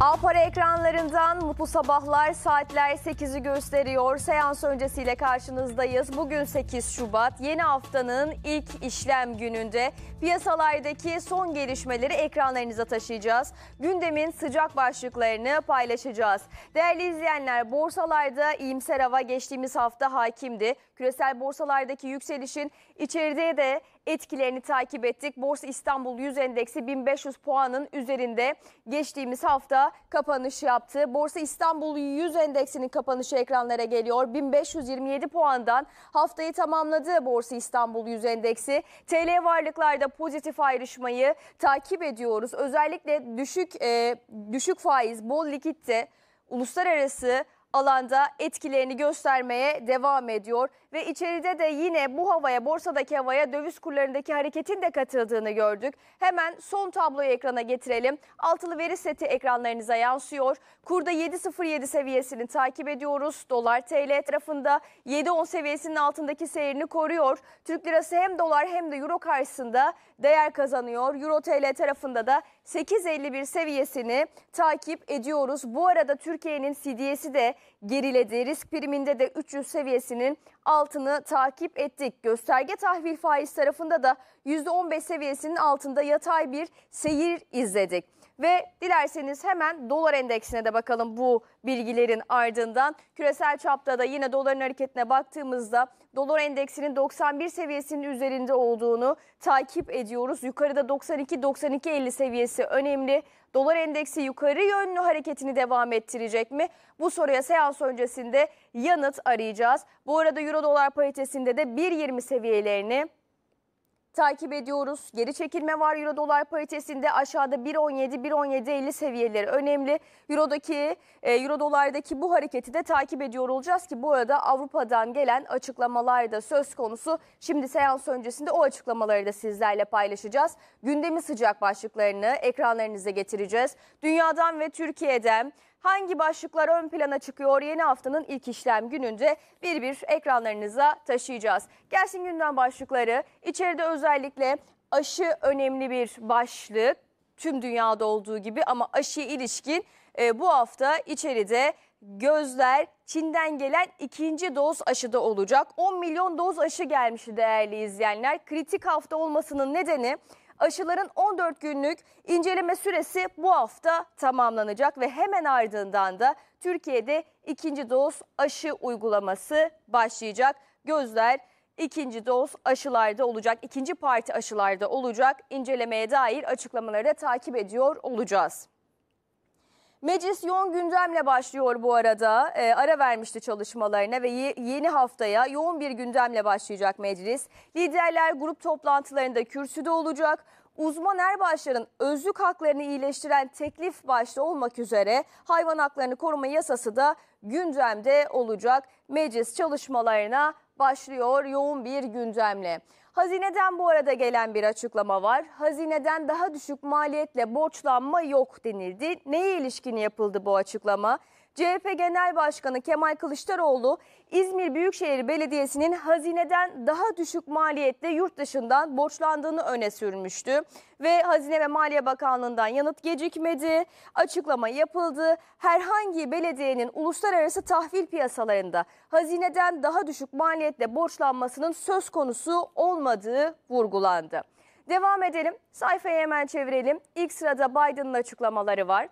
Alpara ekranlarından mutlu sabahlar. Saatler 8'i gösteriyor. Seans öncesiyle karşınızdayız. Bugün 8 Şubat. Yeni haftanın ilk işlem gününde piyasalardaki son gelişmeleri ekranlarınıza taşıyacağız. Gündemin sıcak başlıklarını paylaşacağız. Değerli izleyenler, borsalarda iyimser hava geçtiğimiz hafta hakimdi. Küresel borsalardaki yükselişin İçeride de etkilerini takip ettik. Borsa İstanbul Yüz endeksi 1500 puanın üzerinde geçtiğimiz hafta kapanış yaptı. Borsa İstanbul Yüz endeksinin kapanışı ekranlara geliyor. 1527 puandan haftayı tamamladı Borsa İstanbul Yüz endeksi. TL varlıklarda pozitif ayrışmayı takip ediyoruz. Özellikle düşük e, düşük faiz, bol likitte uluslararası alanda etkilerini göstermeye devam ediyor. Ve içeride de yine bu havaya, borsadaki havaya döviz kurlarındaki hareketin de katıldığını gördük. Hemen son tabloyu ekrana getirelim. Altılı veri seti ekranlarınıza yansıyor. Kurda 7.07 seviyesini takip ediyoruz. Dolar TL tarafında 7.10 seviyesinin altındaki seyrini koruyor. Türk lirası hem dolar hem de euro karşısında değer kazanıyor. Euro TL tarafında da 8.51 seviyesini takip ediyoruz. Bu arada Türkiye'nin CDS'i de geriledi. Risk priminde de 300 seviyesinin altını takip ettik. Gösterge tahvil faiz tarafında da %15 seviyesinin altında yatay bir seyir izledik. Ve dilerseniz hemen dolar endeksine de bakalım bu bilgilerin ardından. Küresel çapta da yine doların hareketine baktığımızda dolar endeksinin 91 seviyesinin üzerinde olduğunu takip ediyoruz. Yukarıda 92-92.50 seviyesi önemli. Dolar endeksi yukarı yönlü hareketini devam ettirecek mi? Bu soruya seans öncesinde yanıt arayacağız. Bu arada euro dolar paritesinde de 1.20 seviyelerini takip ediyoruz. Geri çekilme var Euro dolar paritesinde aşağıda 1.17 1.17.50 seviyeleri önemli. Euro'daki e, Euro dolardaki bu hareketi de takip ediyor olacağız ki bu arada Avrupa'dan gelen açıklamalar da söz konusu. Şimdi seans öncesinde o açıklamaları da sizlerle paylaşacağız. Gündemi sıcak başlıklarını ekranlarınıza getireceğiz. Dünyadan ve Türkiye'den hangi başlıklar ön plana çıkıyor yeni haftanın ilk işlem gününce bir bir ekranlarınıza taşıyacağız. Gelsin gündem başlıkları içeride özellikle aşı önemli bir başlık tüm dünyada olduğu gibi ama aşı ilişkin e, bu hafta içeride gözler Çin'den gelen ikinci doz aşıda olacak. 10 milyon doz aşı gelmişti değerli izleyenler. Kritik hafta olmasının nedeni Aşıların 14 günlük inceleme süresi bu hafta tamamlanacak ve hemen ardından da Türkiye'de ikinci doz aşı uygulaması başlayacak. Gözler ikinci doz aşılarda olacak, ikinci parti aşılarda olacak. İncelemeye dair açıklamaları da takip ediyor olacağız. Meclis yoğun gündemle başlıyor bu arada. E, ara vermişti çalışmalarına ve yeni haftaya yoğun bir gündemle başlayacak meclis. Liderler grup toplantılarında kürsüde olacak. Uzman erbaşların özlük haklarını iyileştiren teklif başta olmak üzere hayvan haklarını koruma yasası da gündemde olacak. Meclis çalışmalarına başlıyor yoğun bir gündemle. Hazineden bu arada gelen bir açıklama var. Hazineden daha düşük maliyetle borçlanma yok denildi. Neye ilişkin yapıldı bu açıklama? CHP Genel Başkanı Kemal Kılıçdaroğlu İzmir Büyükşehir Belediyesi'nin hazineden daha düşük maliyetle yurt dışından borçlandığını öne sürmüştü. Ve Hazine ve Maliye Bakanlığı'ndan yanıt gecikmedi, açıklama yapıldı. Herhangi belediyenin uluslararası tahvil piyasalarında hazineden daha düşük maliyetle borçlanmasının söz konusu olmadığı vurgulandı. Devam edelim. Sayfayı hemen çevirelim. İlk sırada Biden'ın açıklamaları var.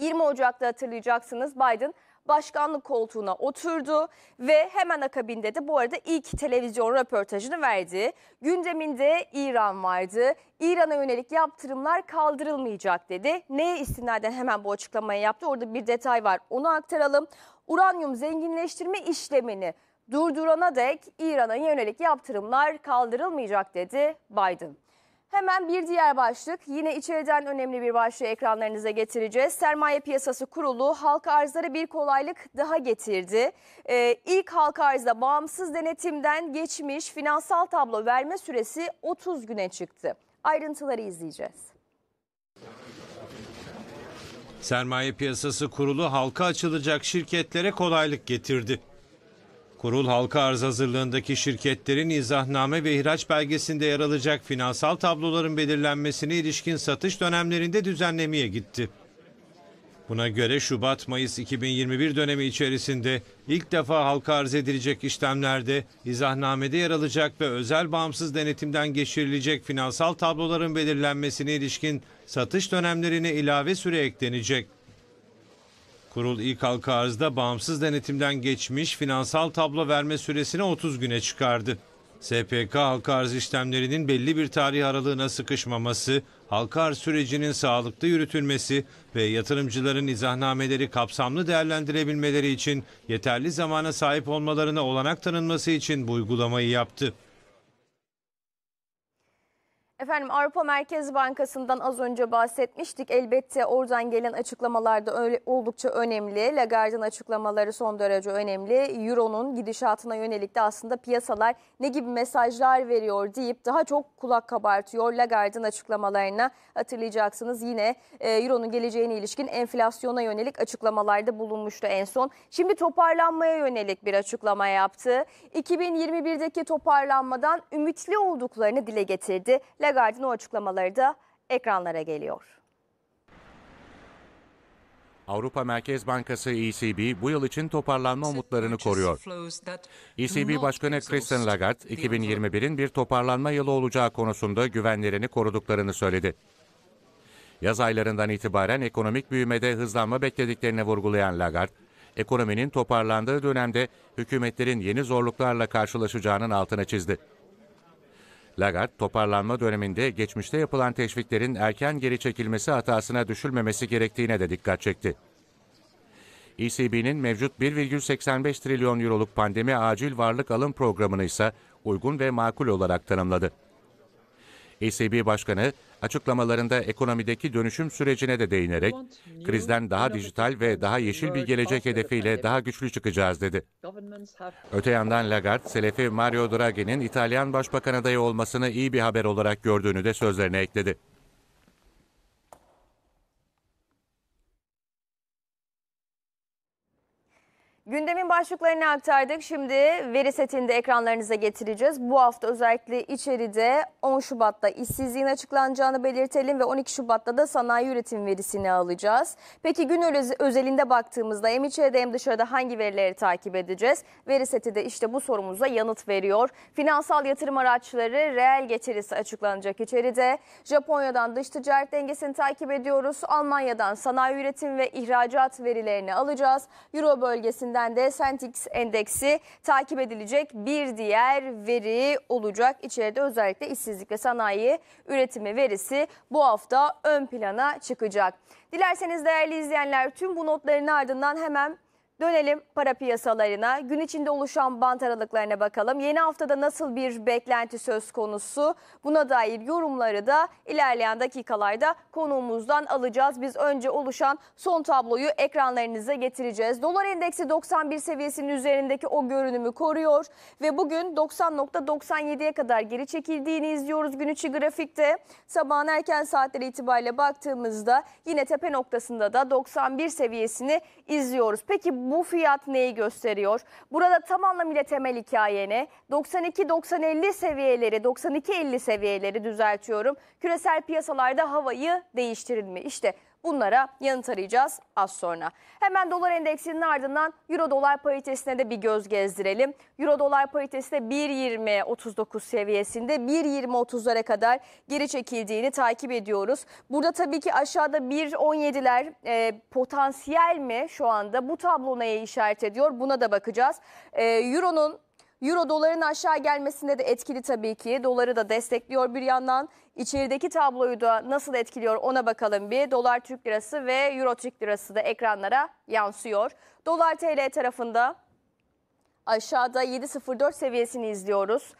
20 Ocak'ta hatırlayacaksınız Biden başkanlık koltuğuna oturdu ve hemen akabinde de bu arada ilk televizyon röportajını verdi. Gündeminde İran vardı. İran'a yönelik yaptırımlar kaldırılmayacak dedi. Neye istinaden hemen bu açıklamayı yaptı? Orada bir detay var. Onu aktaralım. Uranyum zenginleştirme işlemini durdurana dek İran'a yönelik yaptırımlar kaldırılmayacak dedi Biden. Hemen bir diğer başlık yine içeriden önemli bir başlığı ekranlarınıza getireceğiz. Sermaye Piyasası Kurulu halka arzlara bir kolaylık daha getirdi. Ee, ilk halka arzda bağımsız denetimden geçmiş finansal tablo verme süresi 30 güne çıktı. Ayrıntıları izleyeceğiz. Sermaye Piyasası Kurulu halka açılacak şirketlere kolaylık getirdi. Kurul halka arz hazırlığındaki şirketlerin izahname ve ihraç belgesinde yer alacak finansal tabloların belirlenmesine ilişkin satış dönemlerinde düzenlemeye gitti. Buna göre Şubat-Mayıs 2021 dönemi içerisinde ilk defa halka arz edilecek işlemlerde izahnamede yer alacak ve özel bağımsız denetimden geçirilecek finansal tabloların belirlenmesine ilişkin satış dönemlerine ilave süre eklenecek. Kurul ilk halka arzda bağımsız denetimden geçmiş finansal tablo verme süresini 30 güne çıkardı. SPK halka arz işlemlerinin belli bir tarih aralığına sıkışmaması, halka arz sürecinin sağlıklı yürütülmesi ve yatırımcıların izahnameleri kapsamlı değerlendirebilmeleri için yeterli zamana sahip olmalarına olanak tanınması için bu uygulamayı yaptı. Efendim Avrupa Merkez Bankası'ndan az önce bahsetmiştik. Elbette oradan gelen açıklamalar da öyle, oldukça önemli. Lagarde'ın açıklamaları son derece önemli. Euro'nun gidişatına yönelik de aslında piyasalar ne gibi mesajlar veriyor deyip daha çok kulak kabartıyor Lagarde'ın açıklamalarına. Hatırlayacaksınız yine e, Euro'nun geleceğine ilişkin enflasyona yönelik açıklamalarda bulunmuştu en son. Şimdi toparlanmaya yönelik bir açıklama yaptı. 2021'deki toparlanmadan ümitli olduklarını dile getirdi. Lagarde Vegaard'ın o açıklamaları da ekranlara geliyor. Avrupa Merkez Bankası ECB bu yıl için toparlanma umutlarını koruyor. ECB Başkanı Christine Lagarde 2021'in bir toparlanma yılı olacağı konusunda güvenlerini koruduklarını söyledi. Yaz aylarından itibaren ekonomik büyümede hızlanma beklediklerini vurgulayan Lagarde, ekonominin toparlandığı dönemde hükümetlerin yeni zorluklarla karşılaşacağının altına çizdi. Lagarde toparlanma döneminde geçmişte yapılan teşviklerin erken geri çekilmesi hatasına düşülmemesi gerektiğine de dikkat çekti. ECB'nin mevcut 1,85 trilyon euroluk pandemi acil varlık alım programını ise uygun ve makul olarak tanımladı. ECB Başkanı Açıklamalarında ekonomideki dönüşüm sürecine de değinerek krizden daha dijital ve daha yeşil bir gelecek hedefiyle daha güçlü çıkacağız dedi. Öte yandan Lagarde, Selefi Mario Draghi'nin İtalyan Başbakan adayı olmasını iyi bir haber olarak gördüğünü de sözlerine ekledi. Gündemin başlıklarını aktardık. Şimdi veri setini de ekranlarınıza getireceğiz. Bu hafta özellikle içeride 10 Şubat'ta işsizliğin açıklanacağını belirtelim ve 12 Şubat'ta da sanayi üretim verisini alacağız. Peki gün özelinde baktığımızda hem içeride hem dışarıda hangi verileri takip edeceğiz? Veri seti de işte bu sorumuza yanıt veriyor. Finansal yatırım araçları reel getirisi açıklanacak içeride. Japonya'dan dış ticaret dengesini takip ediyoruz. Almanya'dan sanayi üretim ve ihracat verilerini alacağız. Euro bölgesinden üzerinden de Sentix endeksi takip edilecek bir diğer veri olacak. İçeride özellikle işsizlik ve sanayi üretimi verisi bu hafta ön plana çıkacak. Dilerseniz değerli izleyenler tüm bu notların ardından hemen Dönelim para piyasalarına. Gün içinde oluşan bant aralıklarına bakalım. Yeni haftada nasıl bir beklenti söz konusu? Buna dair yorumları da ilerleyen dakikalarda konuğumuzdan alacağız. Biz önce oluşan son tabloyu ekranlarınıza getireceğiz. Dolar endeksi 91 seviyesinin üzerindeki o görünümü koruyor ve bugün 90.97'ye kadar geri çekildiğini izliyoruz gün içi grafikte. Sabahın erken saatleri itibariyle baktığımızda yine tepe noktasında da 91 seviyesini izliyoruz. Peki bu fiyat neyi gösteriyor? Burada tam anlamıyla temel hikayeni 92-90-50 seviyeleri, 92-50 seviyeleri düzeltiyorum. Küresel piyasalarda havayı değiştirilme. İşte Bunlara yanıt arayacağız az sonra. Hemen dolar endeksinin ardından euro dolar paritesine de bir göz gezdirelim. Euro dolar paritesi de 1.20.39 seviyesinde 1.20.30'lara kadar geri çekildiğini takip ediyoruz. Burada tabii ki aşağıda 1.17'ler e, potansiyel mi şu anda bu tablo neye işaret ediyor buna da bakacağız. E, Euro'nun Euro doların aşağı gelmesinde de etkili tabii ki. Doları da destekliyor bir yandan. İçerideki tabloyu da nasıl etkiliyor ona bakalım bir. Dolar Türk Lirası ve Euro Türk Lirası da ekranlara yansıyor. Dolar TL tarafında aşağıda 7.04 seviyesini izliyoruz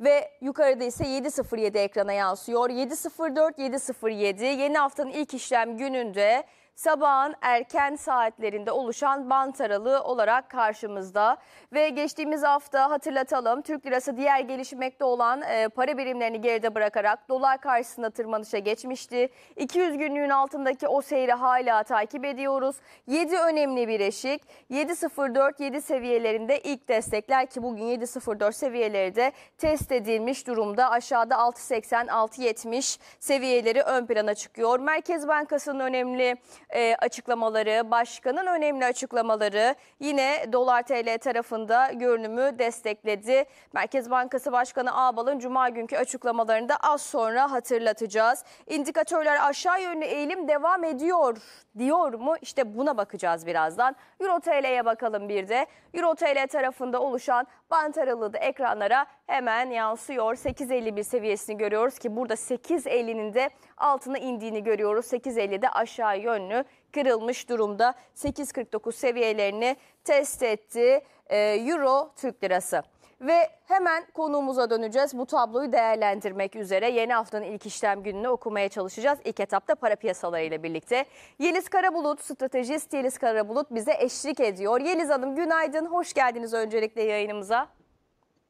ve yukarıda ise 7.07 ekrana yansıyor. 7.04, 7.07 yeni haftanın ilk işlem gününde sabahın erken saatlerinde oluşan bant aralığı olarak karşımızda. Ve geçtiğimiz hafta hatırlatalım Türk lirası diğer gelişmekte olan e, para birimlerini geride bırakarak dolar karşısında tırmanışa geçmişti. 200 günlüğün altındaki o seyri hala takip ediyoruz. 7 önemli bir eşik 7.04-7 seviyelerinde ilk destekler ki bugün 7.04 seviyeleri de test edilmiş durumda. Aşağıda 6.80-6.70 seviyeleri ön plana çıkıyor. Merkez Bankası'nın önemli e, açıklamaları, başkanın önemli açıklamaları yine dolar TL tarafında görünümü destekledi. Merkez Bankası Başkanı Ağbal'ın cuma günkü açıklamalarını da az sonra hatırlatacağız. İndikatörler aşağı yönlü eğilim devam ediyor diyor mu? İşte buna bakacağız birazdan. Euro TL'ye bakalım bir de. Euro TL tarafında oluşan bant aralığı da ekranlara hemen yansıyor. 8.51 seviyesini görüyoruz ki burada 8.50'nin de altına indiğini görüyoruz. 8.50'de aşağı yönlü kırılmış durumda. 8.49 seviyelerini test etti e, Euro Türk Lirası. Ve hemen konuğumuza döneceğiz. Bu tabloyu değerlendirmek üzere yeni haftanın ilk işlem gününü okumaya çalışacağız. İlk etapta para piyasalarıyla birlikte. Yeliz Karabulut, stratejist Yeliz Karabulut bize eşlik ediyor. Yeliz Hanım günaydın, hoş geldiniz öncelikle yayınımıza.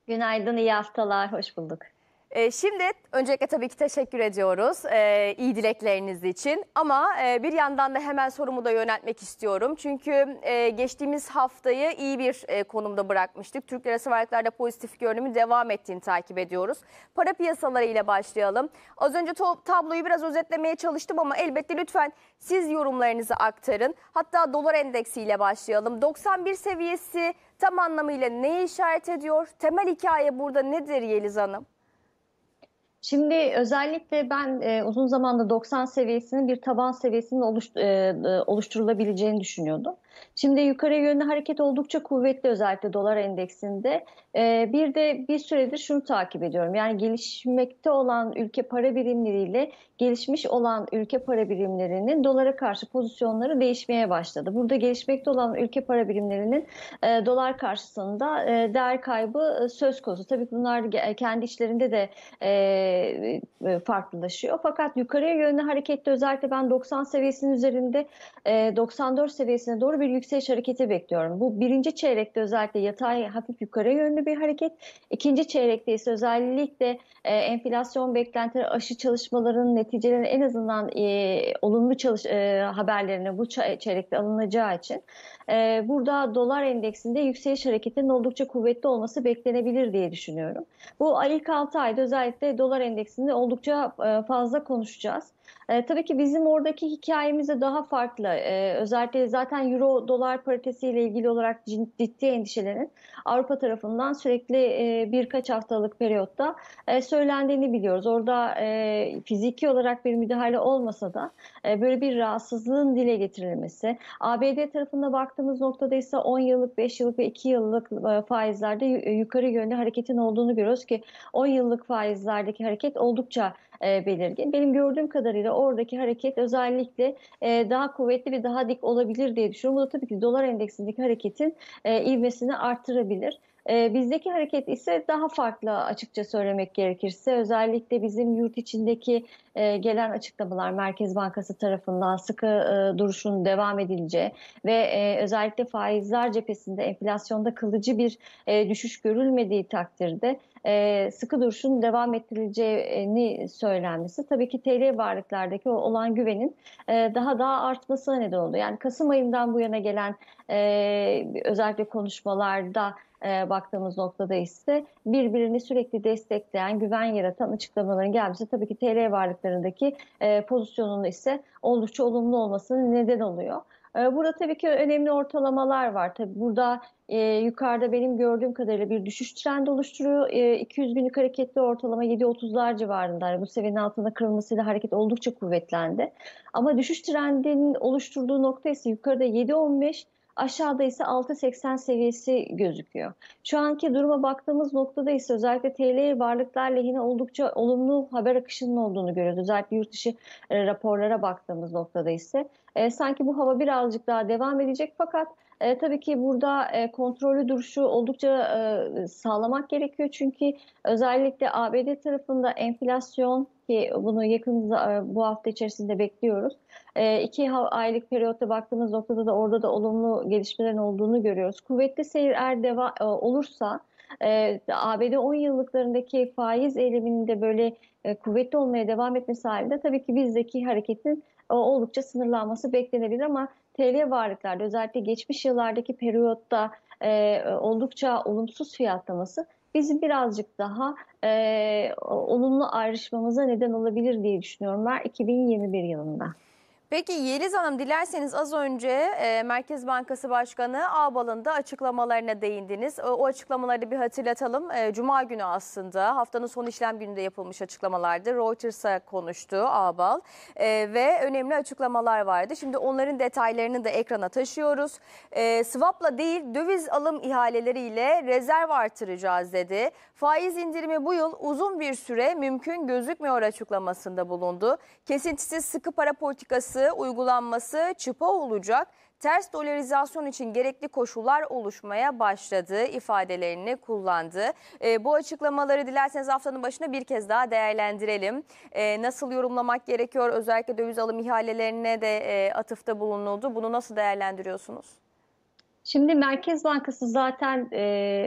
Günaydın, iyi haftalar, hoş bulduk. Ee, şimdi öncelikle tabii ki teşekkür ediyoruz ee, iyi dilekleriniz için ama e, bir yandan da hemen sorumu da yöneltmek istiyorum. Çünkü e, geçtiğimiz haftayı iyi bir e, konumda bırakmıştık. Türk lirası varlıklarda pozitif görünümün devam ettiğini takip ediyoruz. Para piyasaları ile başlayalım. Az önce tabloyu biraz özetlemeye çalıştım ama elbette lütfen siz yorumlarınızı aktarın. Hatta dolar endeksi ile başlayalım. 91 seviyesi tam anlamıyla neye işaret ediyor? Temel hikaye burada nedir Yeliz Hanım? Şimdi özellikle ben e, uzun zamanda 90 seviyesinin bir taban seviyesinin oluş, e, e, oluşturulabileceğini düşünüyordum. Şimdi yukarı yönlü hareket oldukça kuvvetli özellikle dolar endeksinde. E, bir de bir süredir şunu takip ediyorum. Yani gelişmekte olan ülke para birimleriyle gelişmiş olan ülke para birimlerinin dolara karşı pozisyonları değişmeye başladı. Burada gelişmekte olan ülke para birimlerinin e, dolar karşısında e, değer kaybı e, söz konusu. Tabii bunlar kendi işlerinde de e, e, farklılaşıyor. Fakat yukarıya yönlü harekette özellikle ben 90 seviyesinin üzerinde e, 94 seviyesine doğru bir yükseliş hareketi bekliyorum. Bu birinci çeyrekte özellikle yatay hafif yukarı yönlü bir hareket. İkinci çeyrekte ise özellikle e, enflasyon beklentileri, aşı çalışmalarının neticelerinin en azından e, olumlu çalış, e, haberlerine bu çeyrekte alınacağı için e, burada dolar endeksinde yükseliş hareketinin oldukça kuvvetli olması beklenebilir diye düşünüyorum. Bu ilk 6 ayda özellikle dolar endeksinde oldukça e, fazla konuşacağız. E, tabii ki bizim oradaki hikayemiz de daha farklı. E, özellikle zaten euro dolar paritesiyle ilgili olarak ciddi endişelerin Avrupa tarafından sürekli e, birkaç haftalık periyotta e, söylendiğini biliyoruz. Orada e, fiziki olarak bir müdahale olmasa da e, böyle bir rahatsızlığın dile getirilmesi, ABD tarafında baktığımızda baktığımız noktada ise 10 yıllık, 5 yıllık ve 2 yıllık e, faizlerde e, yukarı yönlü hareketin olduğunu görüyoruz ki 10 yıllık faizlerdeki hareket oldukça e, belirgin. Benim gördüğüm kadarıyla oradaki hareket özellikle daha kuvvetli ve daha dik olabilir diye düşünüyorum. Bu da tabii ki dolar endeksindeki hareketin ivmesini artırabilir. Ee, bizdeki hareket ise daha farklı açıkça söylemek gerekirse. Özellikle bizim yurt içindeki e, gelen açıklamalar Merkez Bankası tarafından sıkı e, duruşun devam edileceği ve e, özellikle faizler cephesinde enflasyonda kılıcı bir düşüş görülmediği takdirde sıkı duruşun devam ettirileceğini söylenmesi tabii ki TL varlıklardaki olan güvenin daha daha artmasına neden oldu. Yani Kasım ayından bu yana gelen özellikle konuşmalarda e, baktığımız noktada ise birbirini sürekli destekleyen, güven yaratan açıklamaların gelmesi tabii ki TL varlıklarındaki e, pozisyonunun ise oldukça olumlu olmasının neden oluyor. E, burada tabii ki önemli ortalamalar var. Tabii burada e, yukarıda benim gördüğüm kadarıyla bir düşüş trendi oluşturuyor. E, 200 günlük hareketli ortalama 7.30'lar civarında. Yani bu seviyenin altında kırılmasıyla hareket oldukça kuvvetlendi. Ama düşüş trendinin oluşturduğu nokta ise yukarıda 7.15 Aşağıda ise 6.80 seviyesi gözüküyor. Şu anki duruma baktığımız noktada ise özellikle TL varlıklar lehine oldukça olumlu haber akışının olduğunu görüyoruz. Özellikle yurt dışı e, raporlara baktığımız noktada ise e, sanki bu hava birazcık daha devam edecek fakat e, tabii ki burada e, kontrollü duruşu oldukça e, sağlamak gerekiyor. Çünkü özellikle ABD tarafında enflasyon ki bunu yakın e, bu hafta içerisinde bekliyoruz. E, iki aylık periyotta baktığımız noktada da orada da olumlu gelişmelerin olduğunu görüyoruz. Kuvvetli seyir eğer deva, e, olursa e, ABD 10 yıllıklarındaki faiz eğiliminde böyle e, kuvvetli olmaya devam etmesi halinde tabii ki bizdeki hareketin e, oldukça sınırlanması beklenebilir ama TL varlıklarda özellikle geçmiş yıllardaki periyotta e, oldukça olumsuz fiyatlaması bizim birazcık daha e, olumlu ayrışmamıza neden olabilir diye düşünüyorum ben 2021 yılında. Peki Yeliz Hanım dilerseniz az önce e, Merkez Bankası Başkanı da açıklamalarına değindiniz. O, o açıklamaları bir hatırlatalım. E, Cuma günü aslında haftanın son işlem gününde yapılmış açıklamalardı. Reuters'a konuştu Ağbal e, ve önemli açıklamalar vardı. Şimdi onların detaylarını da ekrana taşıyoruz. E, swap'la değil döviz alım ihaleleriyle rezerv artıracağız dedi. Faiz indirimi bu yıl uzun bir süre mümkün gözükmüyor açıklamasında bulundu. Kesintisiz sıkı para politikası politikası uygulanması çıpa olacak. Ters dolarizasyon için gerekli koşullar oluşmaya başladı ifadelerini kullandı. E, bu açıklamaları dilerseniz haftanın başına bir kez daha değerlendirelim. E, nasıl yorumlamak gerekiyor? Özellikle döviz alım ihalelerine de e, atıfta bulunuldu. Bunu nasıl değerlendiriyorsunuz? Şimdi Merkez Bankası zaten e,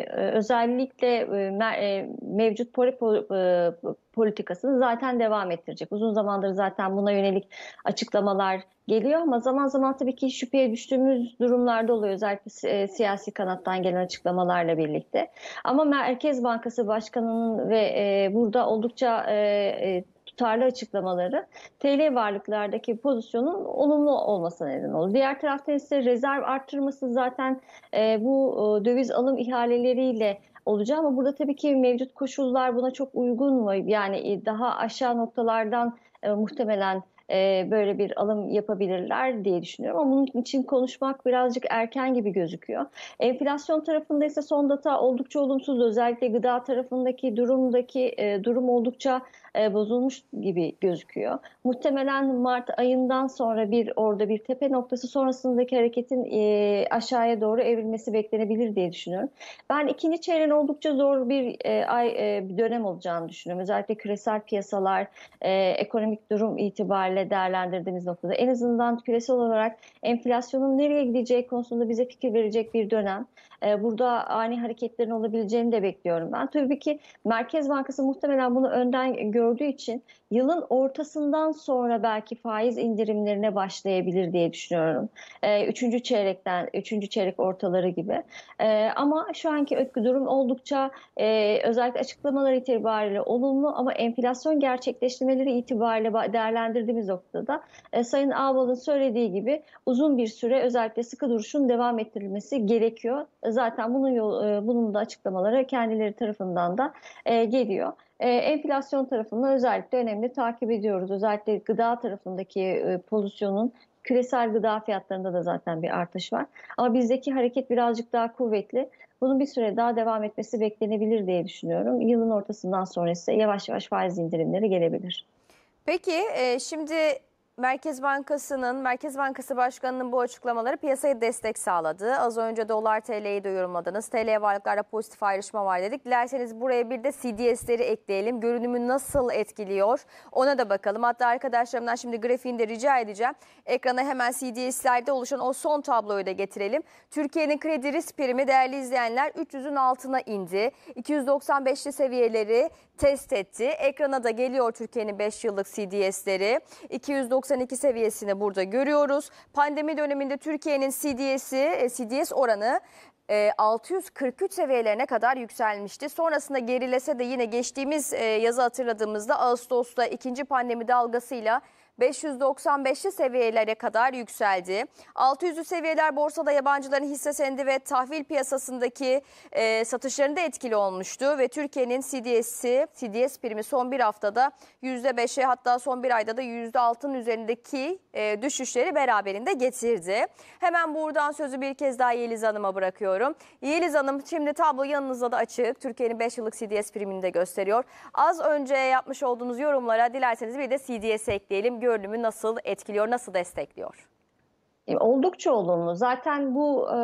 e özellikle e, e mevcut para e, politikasını zaten devam ettirecek. Uzun zamandır zaten buna yönelik açıklamalar geliyor ama zaman zaman tabii ki şüpheye düştüğümüz durumlarda oluyor özellikle e, siyasi kanattan gelen açıklamalarla birlikte. Ama Merkez Bankası Başkanı'nın ve e, burada oldukça e, tutarlı açıklamaları TL varlıklardaki pozisyonun olumlu olmasına neden olur. Diğer taraftan ise rezerv arttırması zaten e, bu e, döviz alım ihaleleriyle olacağı ama burada tabii ki mevcut koşullar buna çok uygun mu? Yani e, daha aşağı noktalardan e, muhtemelen e, böyle bir alım yapabilirler diye düşünüyorum. Ama bunun için konuşmak birazcık erken gibi gözüküyor. Enflasyon tarafında ise son data oldukça olumsuz. Özellikle gıda tarafındaki durumdaki e, durum oldukça e, bozulmuş gibi gözüküyor. Muhtemelen Mart ayından sonra bir orada bir tepe noktası sonrasındaki hareketin e, aşağıya doğru evrilmesi beklenebilir diye düşünüyorum. Ben ikinci çeyreğin oldukça zor bir e, ay e, bir dönem olacağını düşünüyorum. Özellikle küresel piyasalar, e, ekonomik durum itibariyle ile değerlendirdiğimiz noktada en azından küresel olarak enflasyonun nereye gideceği konusunda bize fikir verecek bir dönem. Ee, burada ani hareketlerin olabileceğini de bekliyorum ben. Tabii ki Merkez Bankası muhtemelen bunu önden gördüğü için yılın ortasından sonra belki faiz indirimlerine başlayabilir diye düşünüyorum. Ee, üçüncü çeyrekten, üçüncü çeyrek ortaları gibi. Ee, ama şu anki ötkü durum oldukça e, özellikle açıklamalar itibariyle olumlu ama enflasyon gerçekleştirmeleri itibariyle değerlendirdiğimiz noktada e, Sayın Ağbal'ın söylediği gibi uzun bir süre özellikle sıkı duruşun devam ettirilmesi gerekiyor. E, zaten bunun yol, e, bunun da açıklamaları kendileri tarafından da e, geliyor. E, enflasyon tarafını özellikle önemli takip ediyoruz. Özellikle gıda tarafındaki e, pozisyonun küresel gıda fiyatlarında da zaten bir artış var. Ama bizdeki hareket birazcık daha kuvvetli. Bunun bir süre daha devam etmesi beklenebilir diye düşünüyorum. Yılın ortasından sonrası yavaş yavaş faiz indirimleri gelebilir. Peki e, şimdi Merkez Bankası'nın, Merkez Bankası Başkanı'nın bu açıklamaları piyasaya destek sağladı. Az önce dolar TL'yi de yorumladınız. TL varlıklarda pozitif ayrışma var dedik. Dilerseniz buraya bir de CDS'leri ekleyelim. Görünümü nasıl etkiliyor ona da bakalım. Hatta arkadaşlarımdan şimdi grafiğini de rica edeceğim. Ekrana hemen CDS'lerde oluşan o son tabloyu da getirelim. Türkiye'nin kredi risk primi değerli izleyenler 300'ün altına indi. 295'li seviyeleri test etti. Ekrana da geliyor Türkiye'nin 5 yıllık CDS'leri. 290 %92 seviyesini burada görüyoruz. Pandemi döneminde Türkiye'nin CDS'i, e, CDS oranı 643 e, seviyelerine kadar yükselmişti. Sonrasında gerilese de yine geçtiğimiz e, yazı hatırladığımızda Ağustos'ta ikinci pandemi dalgasıyla 595'li seviyelere kadar yükseldi. 600'lü seviyeler borsada yabancıların hisse senedi ve tahvil piyasasındaki e, satışlarında etkili olmuştu ve Türkiye'nin CDS'i, CDS primi son bir haftada %5'e hatta son bir ayda da %6'nın üzerindeki e, düşüşleri beraberinde getirdi. Hemen buradan sözü bir kez daha Yeliz Hanım'a bırakıyorum. Yeliz Hanım şimdi tablo yanınızda da açık. Türkiye'nin 5 yıllık CDS primini de gösteriyor. Az önce yapmış olduğunuz yorumlara dilerseniz bir de CDS ekleyelim. Gör görünümü nasıl etkiliyor, nasıl destekliyor? E, oldukça olumlu. Zaten bu e,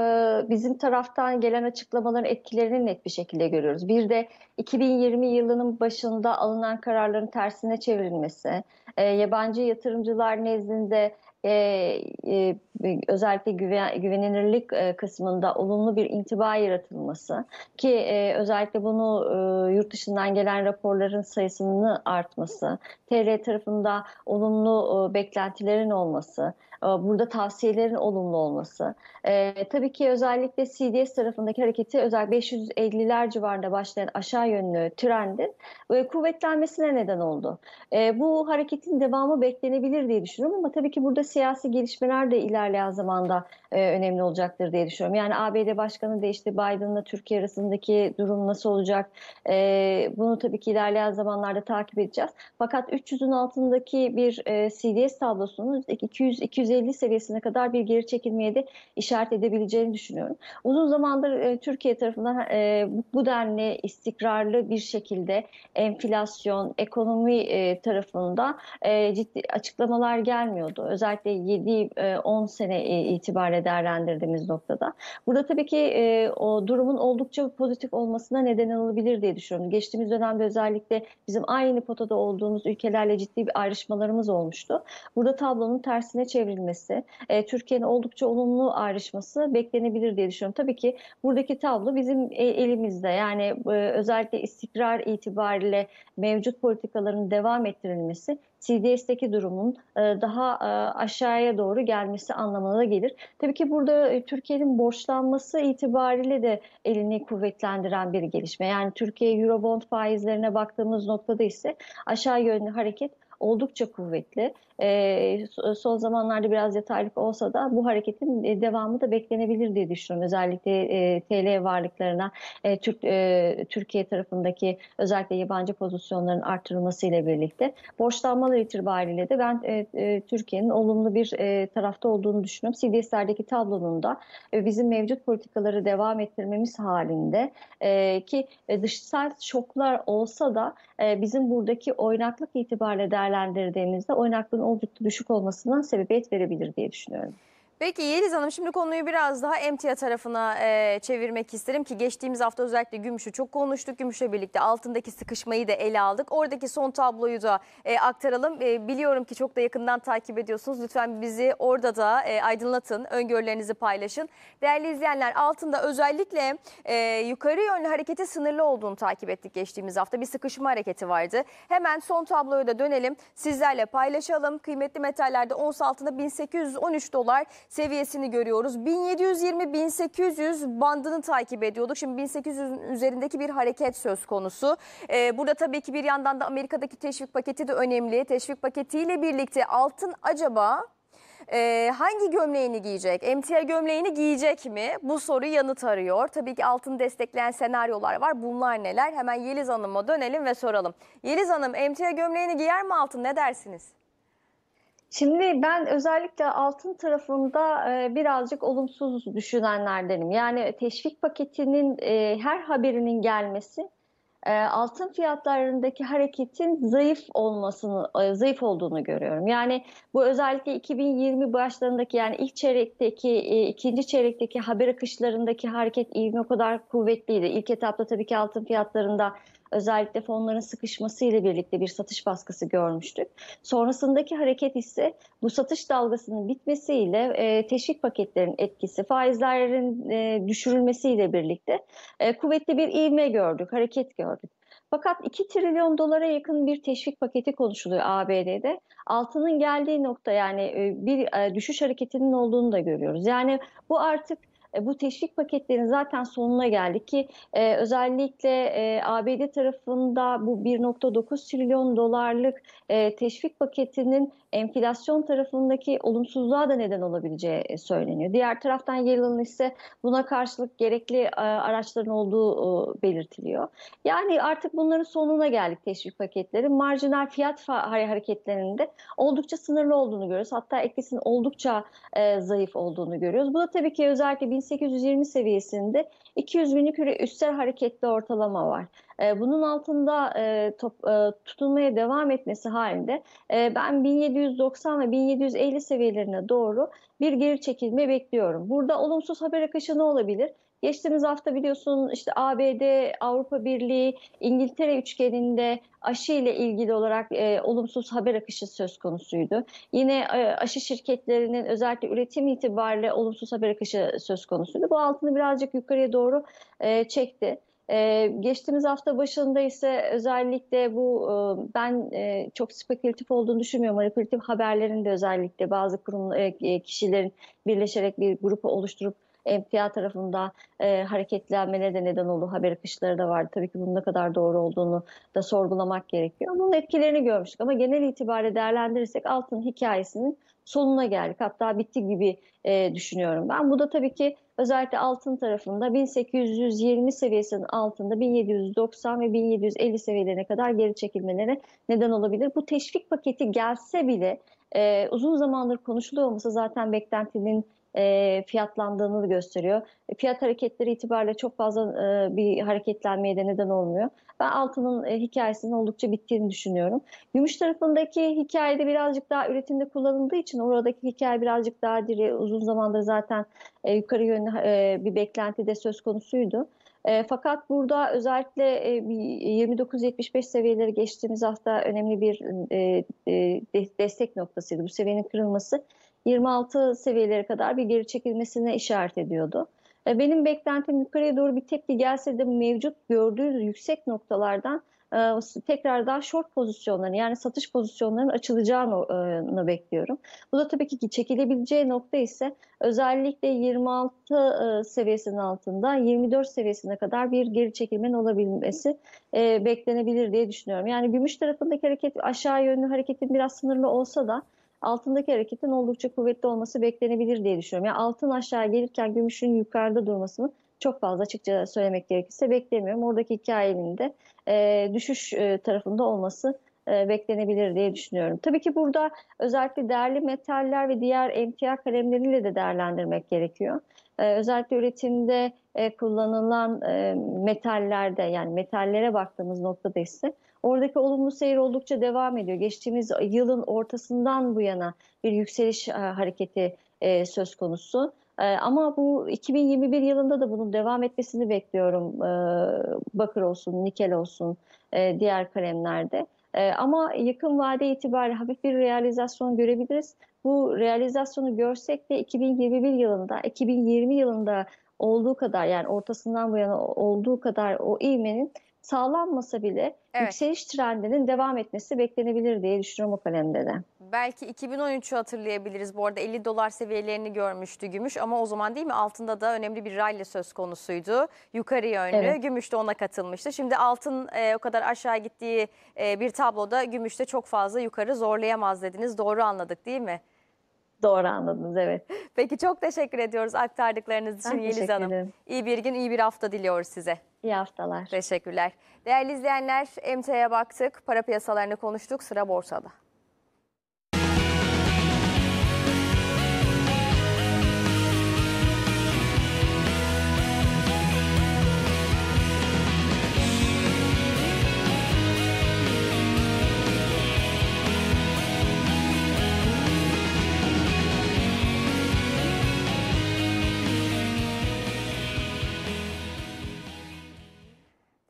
bizim taraftan gelen açıklamaların etkilerini net bir şekilde görüyoruz. Bir de 2020 yılının başında alınan kararların tersine çevrilmesi, e, yabancı yatırımcılar nezdinde e, e, e, özellikle güven, güvenilirlik e, kısmında olumlu bir intiba yaratılması ki e, özellikle bunu e, yurt dışından gelen raporların sayısının artması, TL tarafında olumlu e, beklentilerin olması, e, burada tavsiyelerin olumlu olması. E, tabii ki özellikle CDS tarafındaki hareketi özellikle 550'ler civarında başlayan aşağı yönlü trendin e, kuvvetlenmesine neden oldu. E, bu hareketin devamı beklenebilir diye düşünüyorum ama tabii ki burada siyasi gelişmeler de ilerleyen zamanda e, önemli olacaktır diye düşünüyorum. Yani ABD Başkanı değişti, işte Biden'la Türkiye arasındaki durum nasıl olacak e, bunu tabii ki ilerleyen zamanlarda takip edeceğiz. Fakat 300'ün altındaki bir e, CDS tablosunun 200-250 seviyesine kadar bir geri çekilmeye de işaret edebileceğini düşünüyorum. Uzun zamandır e, Türkiye tarafından e, bu denli istikrarlı bir şekilde enflasyon, ekonomi e, tarafında e, ciddi açıklamalar gelmiyordu. Özellikle 7-10 e, sene e, itibariyle göre değerlendirdiğimiz noktada. Burada tabii ki e, o durumun oldukça pozitif olmasına neden olabilir diye düşünüyorum. Geçtiğimiz dönemde özellikle bizim aynı potada olduğumuz ülkelerle ciddi bir ayrışmalarımız olmuştu. Burada tablonun tersine çevrilmesi, e, Türkiye'nin oldukça olumlu ayrışması beklenebilir diye düşünüyorum. Tabii ki buradaki tablo bizim e, elimizde. Yani e, özellikle istikrar itibariyle mevcut politikaların devam ettirilmesi CDS'teki durumun e, daha e, aşağıya doğru gelmesi anlamına da gelir. Tabii ki burada e, Türkiye'nin borçlanması itibariyle de elini kuvvetlendiren bir gelişme. Yani Türkiye Eurobond faizlerine baktığımız noktada ise aşağı yönlü hareket oldukça kuvvetli. E, son zamanlarda biraz yatarlık olsa da bu hareketin e, devamı da beklenebilir diye düşünüyorum. Özellikle e, TL varlıklarına e, Türk e, Türkiye tarafındaki özellikle yabancı pozisyonların ile birlikte borçlanmalar itibariyle de ben e, e, Türkiye'nin olumlu bir e, tarafta olduğunu düşünüyorum. CDS'lerdeki tablonun da e, bizim mevcut politikaları devam ettirmemiz halinde e, ki e, dışsal şoklar olsa da e, bizim buradaki oynaklık itibariyle değerli değerlendirdiğimizde oynaklığın oldukça düşük olmasından sebebiyet verebilir diye düşünüyorum. Peki Yeliz Hanım şimdi konuyu biraz daha emtia tarafına e, çevirmek isterim ki geçtiğimiz hafta özellikle Gümüş'ü çok konuştuk. Gümüş'le birlikte altındaki sıkışmayı da ele aldık. Oradaki son tabloyu da e, aktaralım. E, biliyorum ki çok da yakından takip ediyorsunuz. Lütfen bizi orada da e, aydınlatın, öngörülerinizi paylaşın. Değerli izleyenler altında özellikle e, yukarı yönlü hareketi sınırlı olduğunu takip ettik geçtiğimiz hafta. Bir sıkışma hareketi vardı. Hemen son tabloyu da dönelim. Sizlerle paylaşalım. Kıymetli metallerde ons altında 1813 dolar seviyesini görüyoruz. 1720-1800 bandını takip ediyorduk. Şimdi 1800'ün üzerindeki bir hareket söz konusu. Ee, burada tabii ki bir yandan da Amerika'daki teşvik paketi de önemli. Teşvik paketiyle birlikte altın acaba e, hangi gömleğini giyecek? Emtia gömleğini giyecek mi? Bu soru yanıt arıyor. Tabii ki altın destekleyen senaryolar var. Bunlar neler? Hemen Yeliz Hanım'a dönelim ve soralım. Yeliz Hanım emtia gömleğini giyer mi altın ne dersiniz? Şimdi ben özellikle altın tarafında e, birazcık olumsuz düşünenlerdenim. Yani teşvik paketinin e, her haberinin gelmesi e, altın fiyatlarındaki hareketin zayıf olmasını zayıf olduğunu görüyorum. Yani bu özellikle 2020 başlarındaki yani ilk çeyrekteki ikinci çeyrekteki haber akışlarındaki hareket ivme o kadar kuvvetliydi. İlk etapta tabii ki altın fiyatlarında özellikle fonların sıkışması ile birlikte bir satış baskısı görmüştük. Sonrasındaki hareket ise bu satış dalgasının bitmesiyle e, teşvik paketlerin etkisi, faizlerin e, ile birlikte e, kuvvetli bir ivme gördük, hareket gördük. Fakat 2 trilyon dolara yakın bir teşvik paketi konuşuluyor ABD'de. Altının geldiği nokta yani e, bir e, düşüş hareketinin olduğunu da görüyoruz. Yani bu artık e, bu teşvik paketlerinin zaten sonuna geldik ki e, özellikle e, ABD tarafında bu 1.9 trilyon dolarlık e, teşvik paketinin enflasyon tarafındaki olumsuzluğa da neden olabileceği e, söyleniyor. Diğer taraftan Yellen'ın ise buna karşılık gerekli e, araçların olduğu e, belirtiliyor. Yani artık bunların sonuna geldik teşvik paketleri. Marjinal fiyat hareketlerinde oldukça sınırlı olduğunu görüyoruz. Hatta etkisinin oldukça e, zayıf olduğunu görüyoruz. Bu da tabii ki özellikle 2820 seviyesinde 200 günlük üstel hareketli ortalama var. Ee, bunun altında e, e, tutulmaya devam etmesi halinde e, ben 1790 ve 1750 seviyelerine doğru bir geri çekilme bekliyorum. Burada olumsuz haber akışı ne olabilir? Geçtiğimiz hafta biliyorsun işte ABD, Avrupa Birliği, İngiltere üçgeninde aşı ile ilgili olarak e, olumsuz haber akışı söz konusuydu. Yine e, aşı şirketlerinin özellikle üretim itibariyle olumsuz haber akışı söz konusuydu. Bu altını birazcık yukarıya doğru e, çekti. Ee, geçtiğimiz hafta başında ise özellikle bu e, ben e, çok spekülatif olduğunu düşünmüyorum. Manipülatif haberlerin de özellikle bazı kurum e, kişilerin birleşerek bir grup oluşturup Emtia tarafında e, hareketlenmeleri neden oldu haber akışları da vardı. Tabii ki bunun ne kadar doğru olduğunu da sorgulamak gerekiyor. Bunun etkilerini görmüştük ama genel itibariyle değerlendirirsek altın hikayesinin sonuna geldik. Hatta bitti gibi e, düşünüyorum ben. Bu da tabii ki özellikle altın tarafında 1820 seviyesinin altında 1790 ve 1750 seviyelerine kadar geri çekilmelere neden olabilir. Bu teşvik paketi gelse bile e, uzun zamandır konuşuluyor olması zaten beklentinin e, fiyatlandığını gösteriyor. E, fiyat hareketleri itibariyle çok fazla e, bir hareketlenmeye de neden olmuyor. Ben altının e, hikayesinin oldukça bittiğini düşünüyorum. Gümüş tarafındaki hikayede birazcık daha üretimde kullanıldığı için oradaki hikaye birazcık daha diri. Uzun zamandır zaten e, yukarı yönlü e, bir beklenti de söz konusuydu. E, fakat burada özellikle e, 29.75 seviyeleri geçtiğimiz hafta önemli bir e, e, destek noktasıydı. Bu seviyenin kırılması 26 seviyelere kadar bir geri çekilmesine işaret ediyordu. E, benim beklentim yukarıya doğru bir tepki gelse de mevcut gördüğünüz yüksek noktalardan e, tekrardan short pozisyonları yani satış pozisyonlarının açılacağını e, bekliyorum. Bu da tabii ki çekilebileceği nokta ise özellikle 26 seviyesinin altında 24 seviyesine kadar bir geri çekilmen olabilmesi beklenebilir diye düşünüyorum. Yani gümüş tarafındaki hareket aşağı yönlü hareketin biraz sınırlı olsa da altındaki hareketin oldukça kuvvetli olması beklenebilir diye düşünüyorum. Yani altın aşağı gelirken gümüşün yukarıda durmasını çok fazla açıkça söylemek gerekirse beklemiyorum. Oradaki hikayenin de e, düşüş e, tarafında olması e, beklenebilir diye düşünüyorum. Tabii ki burada özellikle değerli metaller ve diğer emtia kalemleriyle de değerlendirmek gerekiyor. E, özellikle üretimde e, kullanılan e, metallerde yani metallere baktığımız noktada ise Oradaki olumlu seyir oldukça devam ediyor. Geçtiğimiz yılın ortasından bu yana bir yükseliş e, hareketi e, söz konusu. E, ama bu 2021 yılında da bunun devam etmesini bekliyorum. Bakır olsun, nikel olsun, diğer kalemlerde. Ama yakın vade itibariyle hafif bir realizasyon görebiliriz. Bu realizasyonu görsek de 2021 yılında, 2020 yılında olduğu kadar yani ortasından bu yana olduğu kadar o ivmenin sağlanmasa bile evet. yükseliş trendinin devam etmesi beklenebilir diye düşünüyorum o kalemde de. Belki 2013'ü hatırlayabiliriz. Bu arada 50 dolar seviyelerini görmüştü gümüş ama o zaman değil mi altında da önemli bir rally söz konusuydu. Yukarı yönlü evet. gümüş de ona katılmıştı. Şimdi altın e, o kadar aşağı gittiği e, bir tabloda gümüşte çok fazla yukarı zorlayamaz dediniz. Doğru anladık değil mi? Doğru anladınız evet. Peki çok teşekkür ediyoruz aktardıklarınız için Yeliz Hanım. İyi bir gün, iyi bir hafta diliyoruz size. İyi haftalar. Teşekkürler. Değerli izleyenler, MT'ye baktık, para piyasalarını konuştuk, sıra borsada.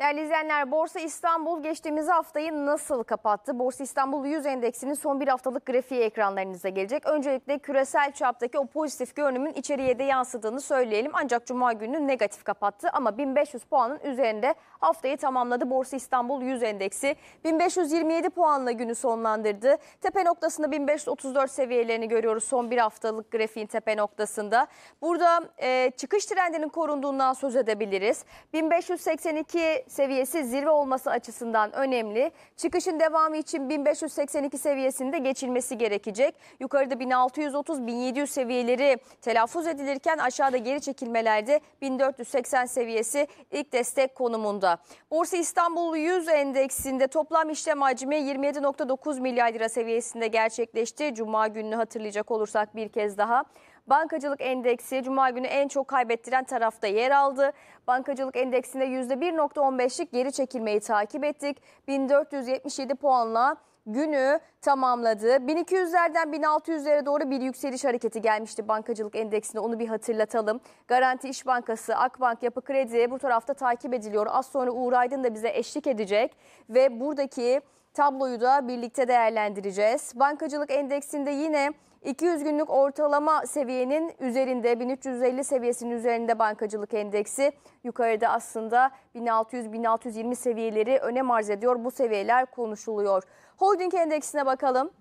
Değerli izleyenler Borsa İstanbul geçtiğimiz haftayı nasıl kapattı? Borsa İstanbul 100 endeksinin son bir haftalık grafiği ekranlarınıza gelecek. Öncelikle küresel çaptaki o pozitif görünümün içeriye de yansıdığını söyleyelim. Ancak Cuma günü negatif kapattı ama 1500 puanın üzerinde haftayı tamamladı. Borsa İstanbul 100 endeksi 1527 puanla günü sonlandırdı. Tepe noktasında 1534 seviyelerini görüyoruz son bir haftalık grafiğin tepe noktasında. Burada e, çıkış trendinin korunduğundan söz edebiliriz. 1582 seviyesi zirve olması açısından önemli. Çıkışın devamı için 1582 seviyesinde geçilmesi gerekecek. Yukarıda 1630-1700 seviyeleri telaffuz edilirken aşağıda geri çekilmelerde 1480 seviyesi ilk destek konumunda. İstanbul'da. Borsa İstanbul 100 endeksinde toplam işlem hacmi 27.9 milyar lira seviyesinde gerçekleşti. Cuma gününü hatırlayacak olursak bir kez daha. Bankacılık endeksi cuma günü en çok kaybettiren tarafta yer aldı. Bankacılık endeksinde %1.15'lik geri çekilmeyi takip ettik. 1477 puanla günü tamamladı. 1200'lerden 1600'lere doğru bir yükseliş hareketi gelmişti bankacılık endeksinde onu bir hatırlatalım. Garanti İş Bankası, Akbank, Yapı Kredi bu tarafta takip ediliyor. Az sonra Uğur Aydın da bize eşlik edecek ve buradaki Tabloyu da birlikte değerlendireceğiz. Bankacılık endeksinde yine 200 günlük ortalama seviyenin üzerinde 1350 seviyesinin üzerinde bankacılık endeksi yukarıda aslında 1600-1620 seviyeleri önem arz ediyor. Bu seviyeler konuşuluyor. Holding endeksine bakalım.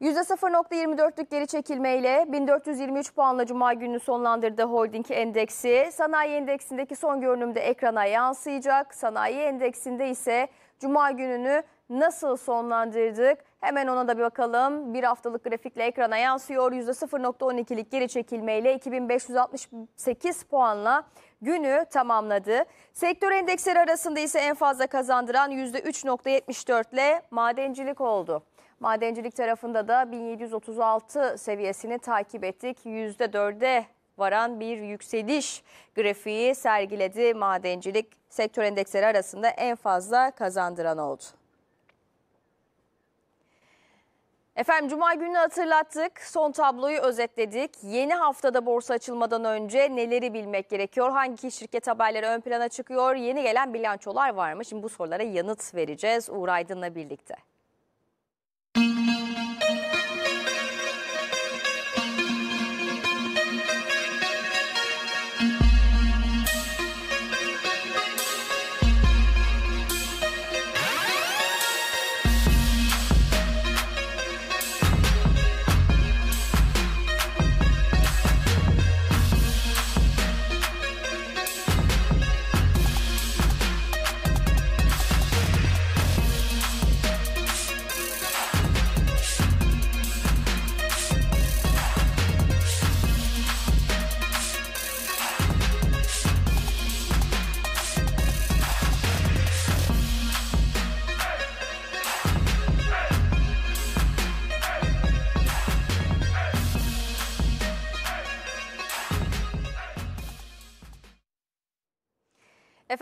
%0.24'lük geri çekilmeyle 1423 puanla Cuma günü sonlandırdı holding endeksi. Sanayi endeksindeki son görünümde ekrana yansıyacak. Sanayi endeksinde ise Cuma gününü nasıl sonlandırdık? Hemen ona da bir bakalım. Bir haftalık grafikle ekrana yansıyor. %0.12'lik geri çekilmeyle 2568 puanla günü tamamladı. Sektör endeksleri arasında ise en fazla kazandıran %3.74 ile madencilik oldu. Madencilik tarafında da 1736 seviyesini takip ettik. %4'e varan bir yükseliş grafiği sergiledi. Madencilik sektör endeksleri arasında en fazla kazandıran oldu. Efendim Cuma gününü hatırlattık. Son tabloyu özetledik. Yeni haftada borsa açılmadan önce neleri bilmek gerekiyor? Hangi şirket haberleri ön plana çıkıyor? Yeni gelen bilançolar var mı? Şimdi bu sorulara yanıt vereceğiz Uğur Aydın'la birlikte.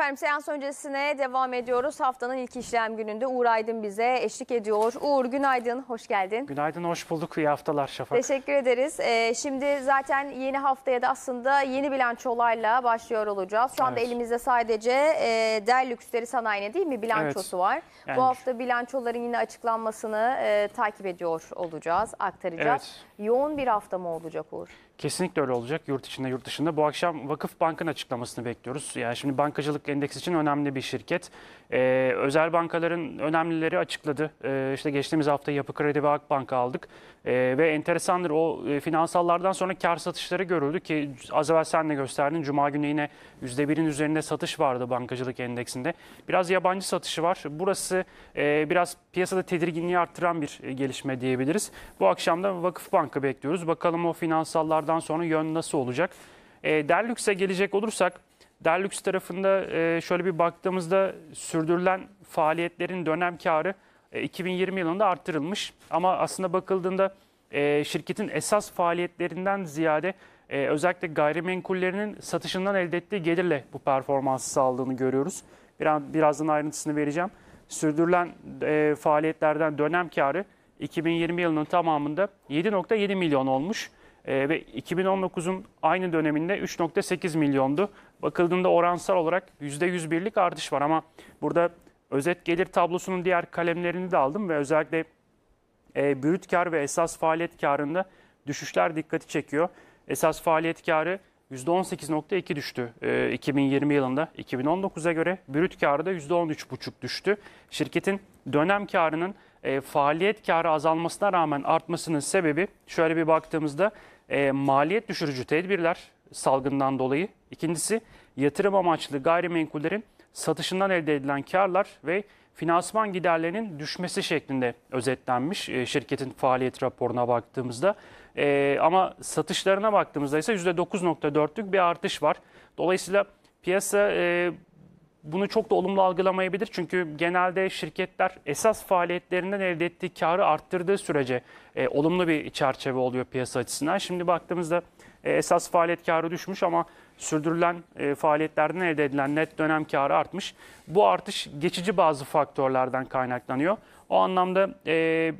Efendim seans öncesine devam ediyoruz. Haftanın ilk işlem gününde Uğur Aydın bize eşlik ediyor. Uğur günaydın, hoş geldin. Günaydın, hoş bulduk. İyi haftalar Şafak. Teşekkür ederiz. Ee, şimdi zaten yeni haftaya da aslında yeni bilançolarla başlıyor olacağız. Şu anda evet. elimizde sadece e, Der Lüksleri Sanayi'ne değil mi bilançosu evet. var. Yani... Bu hafta bilançoların yine açıklanmasını e, takip ediyor olacağız, aktaracağız. Evet. Yoğun bir hafta mı olacak Uğur? Kesinlikle öyle olacak yurt içinde yurt dışında. Bu akşam Vakıf Bank'ın açıklamasını bekliyoruz. Yani şimdi bankacılık endeks için önemli bir şirket. Ee, özel bankaların önemlileri açıkladı. Ee, işte geçtiğimiz hafta Yapı Kredi ve Akbank aldık. Ee, ve enteresandır o e, finansallardan sonra kar satışları görüldü ki az evvel sen de gösterdin. Cuma günü yine %1'in üzerinde satış vardı bankacılık endeksinde. Biraz yabancı satışı var. Burası e, biraz piyasada tedirginliği arttıran bir e, gelişme diyebiliriz. Bu akşam da Vakıf Bank'ı bekliyoruz. Bakalım o finansallar. Gazdan sonra yön nasıl olacak? E, Derlüks'e gelecek olursak Derlüks tarafında e, şöyle bir baktığımızda sürdürülen faaliyetlerin dönem karı e, 2020 yılında arttırılmış. Ama aslında bakıldığında e, şirketin esas faaliyetlerinden ziyade e, özellikle gayrimenkullerinin satışından elde ettiği gelirle bu performansı sağladığını görüyoruz. Biraz, birazdan ayrıntısını vereceğim. Sürdürülen e, faaliyetlerden dönem karı 2020 yılının tamamında 7.7 milyon olmuş. Ee, ve 2019'un aynı döneminde 3.8 milyondu. Bakıldığında oransal olarak %101'lik artış var ama burada özet gelir tablosunun diğer kalemlerini de aldım ve özellikle e, brüt kar ve esas faaliyet karında düşüşler dikkati çekiyor. Esas faaliyet karı %18.2 düştü e, 2020 yılında. 2019'a göre brüt karı da %13.5 düştü. Şirketin dönem karının e, faaliyet karı azalmasına rağmen artmasının sebebi şöyle bir baktığımızda e, maliyet düşürücü tedbirler salgından dolayı. İkincisi yatırım amaçlı gayrimenkullerin satışından elde edilen karlar ve finansman giderlerinin düşmesi şeklinde özetlenmiş e, şirketin faaliyet raporuna baktığımızda. E, ama satışlarına baktığımızda ise %9.4'lük bir artış var. Dolayısıyla piyasa e, bunu çok da olumlu algılamayabilir. Çünkü genelde şirketler esas faaliyetlerinden elde ettiği karı arttırdığı sürece e, olumlu bir çerçeve oluyor piyasa açısından. Şimdi baktığımızda e, esas faaliyet karı düşmüş ama sürdürülen e, faaliyetlerden elde edilen net dönem karı artmış. Bu artış geçici bazı faktörlerden kaynaklanıyor. O anlamda e,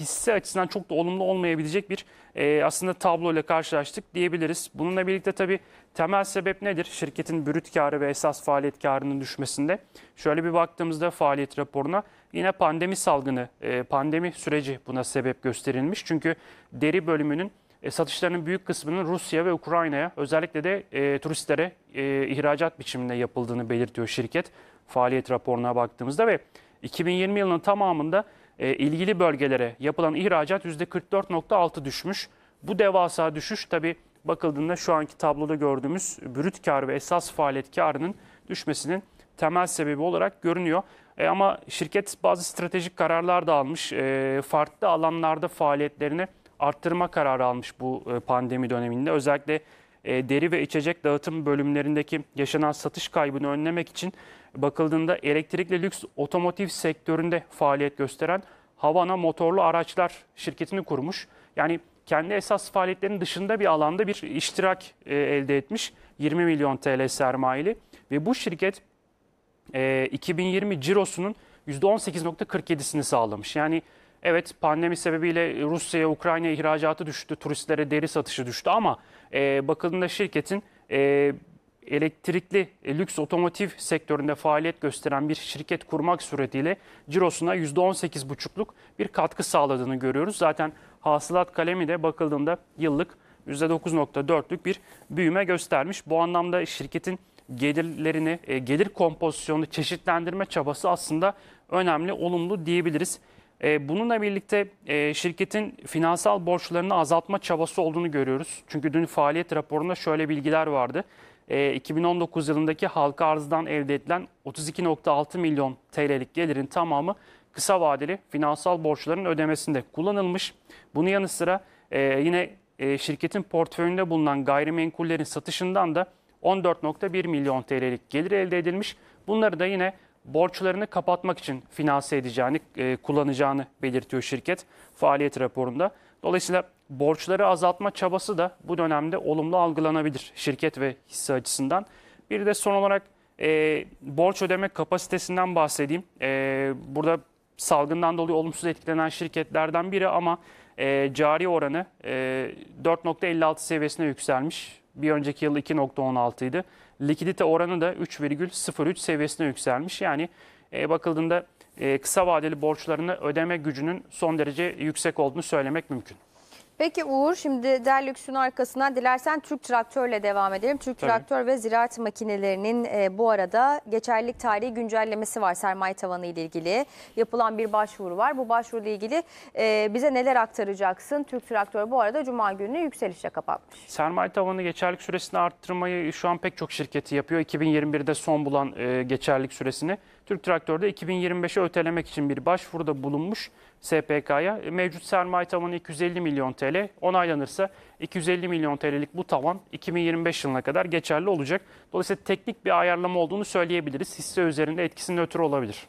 hisse açısından çok da olumlu olmayabilecek bir e, aslında tablo ile karşılaştık diyebiliriz. Bununla birlikte tabii temel sebep nedir? Şirketin brüt karı ve esas faaliyet karının düşmesinde. Şöyle bir baktığımızda faaliyet raporuna yine pandemi salgını, e, pandemi süreci buna sebep gösterilmiş. Çünkü deri bölümünün e, satışlarının büyük kısmının Rusya ve Ukrayna'ya özellikle de e, turistlere e, ihracat biçiminde yapıldığını belirtiyor şirket faaliyet raporuna baktığımızda ve 2020 yılının tamamında e, ilgili bölgelere yapılan ihracat %44.6 düşmüş. Bu devasa düşüş tabi bakıldığında şu anki tabloda gördüğümüz brüt kar ve esas faaliyet karının düşmesinin temel sebebi olarak görünüyor. E, ama şirket bazı stratejik kararlar da almış. E, farklı alanlarda faaliyetlerini arttırma kararı almış bu e, pandemi döneminde. Özellikle e, deri ve içecek dağıtım bölümlerindeki yaşanan satış kaybını önlemek için bakıldığında elektrikli lüks otomotiv sektöründe faaliyet gösteren Havana Motorlu Araçlar şirketini kurmuş. Yani kendi esas faaliyetlerinin dışında bir alanda bir iştirak e, elde etmiş. 20 milyon TL sermayeli ve bu şirket e, 2020 cirosunun %18.47'sini sağlamış. Yani evet pandemi sebebiyle Rusya'ya, Ukrayna'ya ihracatı düştü, turistlere deri satışı düştü ama e, bakıldığında şirketin e, elektrikli e, lüks otomotiv sektöründe faaliyet gösteren bir şirket kurmak suretiyle cirosuna %18,5'luk bir katkı sağladığını görüyoruz. Zaten hasılat kalemi de bakıldığında yıllık %9,4'lük bir büyüme göstermiş. Bu anlamda şirketin gelirlerini, e, gelir kompozisyonu çeşitlendirme çabası aslında önemli, olumlu diyebiliriz. E, bununla birlikte şirketin finansal borçlarını azaltma çabası olduğunu görüyoruz. Çünkü dün faaliyet raporunda şöyle bilgiler vardı. 2019 ee, yılındaki halka arzdan elde edilen 32.6 milyon TL'lik gelirin tamamı kısa vadeli finansal borçların ödemesinde kullanılmış. Bunun yanı sıra e, yine e, şirketin portföyünde bulunan gayrimenkullerin satışından da 14.1 milyon TL'lik gelir elde edilmiş. Bunları da yine borçlarını kapatmak için finanse edeceğini, e, kullanacağını belirtiyor şirket faaliyet raporunda. Dolayısıyla borçları azaltma çabası da bu dönemde olumlu algılanabilir şirket ve hisse açısından. Bir de son olarak e, borç ödeme kapasitesinden bahsedeyim. E, burada salgından dolayı olumsuz etkilenen şirketlerden biri ama e, cari oranı e, 4.56 seviyesine yükselmiş. Bir önceki yıl 2.16 idi. Likidite oranı da 3.03 seviyesine yükselmiş. Yani e, bakıldığında e, kısa vadeli borçlarını ödeme gücünün son derece yüksek olduğunu söylemek mümkün. Peki Uğur şimdi Deluxe'un arkasından dilersen Türk Traktör'le devam edelim. Türk Tabii. Traktör ve ziraat makinelerinin e, bu arada geçerlilik tarihi güncellemesi var sermaye tavanı ile ilgili. Yapılan bir başvuru var. Bu başvuruyla ilgili e, bize neler aktaracaksın? Türk Traktör bu arada Cuma günü yükselişle kapatmış. Sermaye tavanı geçerlik süresini arttırmayı şu an pek çok şirketi yapıyor. 2021'de son bulan e, geçerlilik süresini Türk Traktör'de 2025'e ötelemek için bir başvuruda bulunmuş SPK'ya. E, mevcut sermaye tavanı 250 milyon TL. Onaylanırsa 250 milyon TL'lik bu tavan 2025 yılına kadar geçerli olacak. Dolayısıyla teknik bir ayarlama olduğunu söyleyebiliriz. Hisse üzerinde etkisinin ötürü olabilir.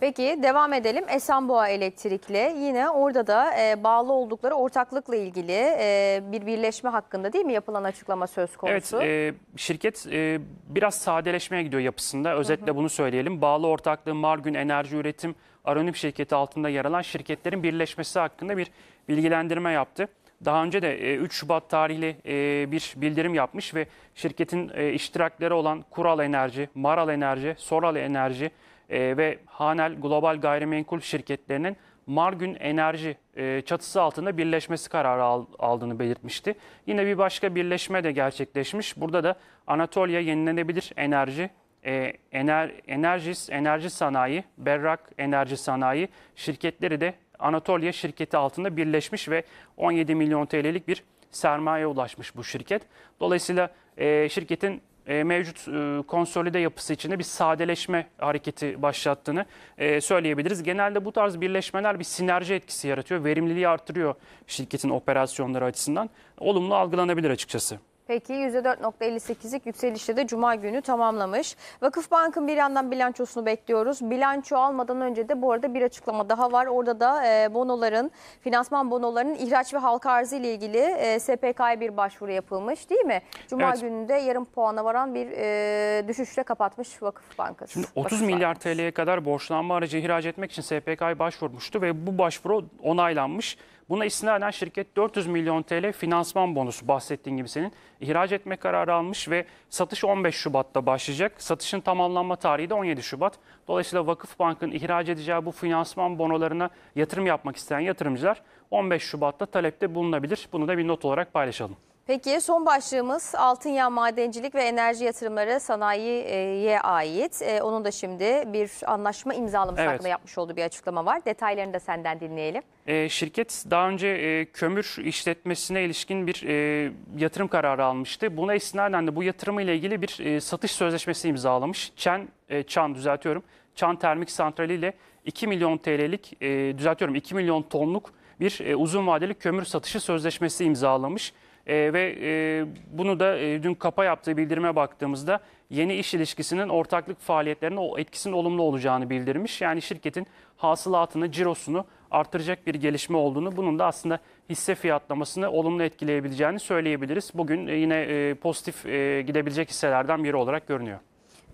Peki devam edelim Esenboğa Elektrik'le yine orada da e, bağlı oldukları ortaklıkla ilgili e, bir birleşme hakkında değil mi yapılan açıklama söz konusu? Evet e, şirket e, biraz sadeleşmeye gidiyor yapısında özetle hı hı. bunu söyleyelim. Bağlı ortaklığı Margün Enerji Üretim Aronim şirketi altında yer alan şirketlerin birleşmesi hakkında bir bilgilendirme yaptı. Daha önce de 3 e, Şubat tarihli e, bir bildirim yapmış ve şirketin e, iştirakleri olan Kural Enerji, Maral Enerji, Soral Enerji, ee, ve Hanel Global Gayrimenkul şirketlerinin Margün Enerji e, çatısı altında birleşmesi kararı aldığını belirtmişti. Yine bir başka birleşme de gerçekleşmiş. Burada da Anatolia Yenilenebilir Enerji, e, Ener, Enerjis Enerji Sanayi, Berrak Enerji Sanayi şirketleri de Anatolia şirketi altında birleşmiş ve 17 milyon TL'lik bir sermaye ulaşmış bu şirket. Dolayısıyla e, şirketin e, mevcut e, konsolide yapısı içinde bir sadeleşme hareketi başlattığını e, söyleyebiliriz. Genelde bu tarz birleşmeler bir sinerji etkisi yaratıyor, verimliliği artırıyor şirketin operasyonları açısından. Olumlu algılanabilir açıkçası. Peki %4.58'lik yükselişte de Cuma günü tamamlamış. Vakıf Bank'ın bir yandan bilançosunu bekliyoruz. Bilanço almadan önce de bu arada bir açıklama daha var. Orada da e, bonoların, finansman bonolarının ihraç ve halka arzı ile ilgili e, SPK'ya bir başvuru yapılmış değil mi? Cuma evet. gününde yarım puana varan bir e, düşüşle kapatmış Vakıf Bankası. Şimdi 30 Vakıf milyar TL'ye kadar borçlanma aracı ihraç etmek için SPK'ya başvurmuştu ve bu başvuru onaylanmış. Buna istinaden şirket 400 milyon TL finansman bonusu bahsettiğin gibi senin ihraç etme kararı almış ve satış 15 Şubat'ta başlayacak. Satışın tamamlanma tarihi de 17 Şubat. Dolayısıyla Vakıf Bank'ın ihraç edeceği bu finansman bonolarına yatırım yapmak isteyen yatırımcılar 15 Şubat'ta talepte bulunabilir. Bunu da bir not olarak paylaşalım. Peki son başlığımız altın yağ madencilik ve enerji yatırımları sanayiye ait. E, onun da şimdi bir anlaşma imzalamış evet. hakkında yapmış olduğu bir açıklama var. Detaylarını da senden dinleyelim. E, şirket daha önce e, kömür işletmesine ilişkin bir e, yatırım kararı almıştı. Buna istinaden de bu yatırımı ile ilgili bir e, satış sözleşmesi imzalamış. Çen, e, Çan düzeltiyorum. Çan Termik Santrali ile 2 milyon TL'lik e, düzeltiyorum 2 milyon tonluk bir e, uzun vadeli kömür satışı sözleşmesi imzalamış. E, ve e, bunu da e, dün kapa yaptığı bildirime baktığımızda yeni iş ilişkisinin ortaklık faaliyetlerine o etkisinin olumlu olacağını bildirmiş. Yani şirketin hasılatını, cirosunu artıracak bir gelişme olduğunu, bunun da aslında hisse fiyatlamasını olumlu etkileyebileceğini söyleyebiliriz. Bugün e, yine e, pozitif e, gidebilecek hisselerden biri olarak görünüyor.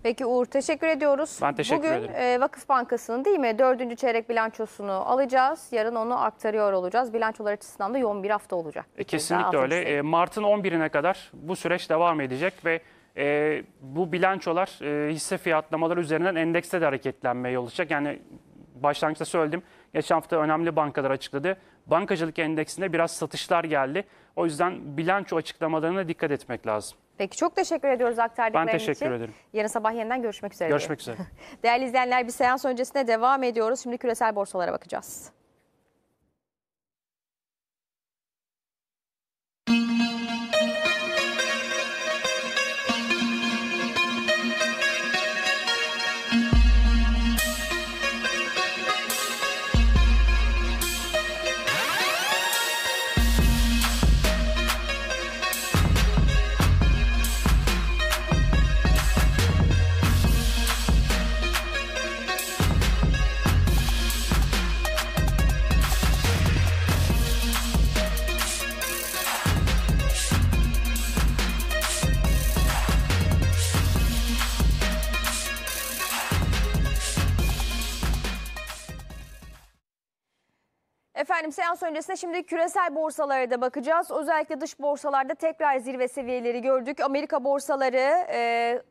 Peki Uğur teşekkür ediyoruz. Ben teşekkür Bugün, ederim. Bugün e, Vakıf Bankası'nın değil mi dördüncü çeyrek bilançosunu alacağız. Yarın onu aktarıyor olacağız. Bilançolar açısından da yoğun bir hafta olacak. E, kesinlikle öyle. E, Mart'ın 11'ine kadar bu süreç devam edecek ve e, bu bilançolar e, hisse fiyatlamaları üzerinden endekste de hareketlenmeye yol açacak. Yani başlangıçta söyledim. Geçen hafta önemli bankalar açıkladı. Bankacılık endeksinde biraz satışlar geldi. O yüzden bilanço açıklamalarına dikkat etmek lazım. Peki çok teşekkür ediyoruz aktardıkların için. Ben teşekkür için. ederim. Yarın sabah yeniden görüşmek üzere. Görüşmek üzere. Değerli izleyenler bir seans öncesine devam ediyoruz. Şimdi küresel borsalara bakacağız. Efendim seans öncesinde şimdi küresel borsalara da bakacağız. Özellikle dış borsalarda tekrar zirve seviyeleri gördük. Amerika borsaları... E,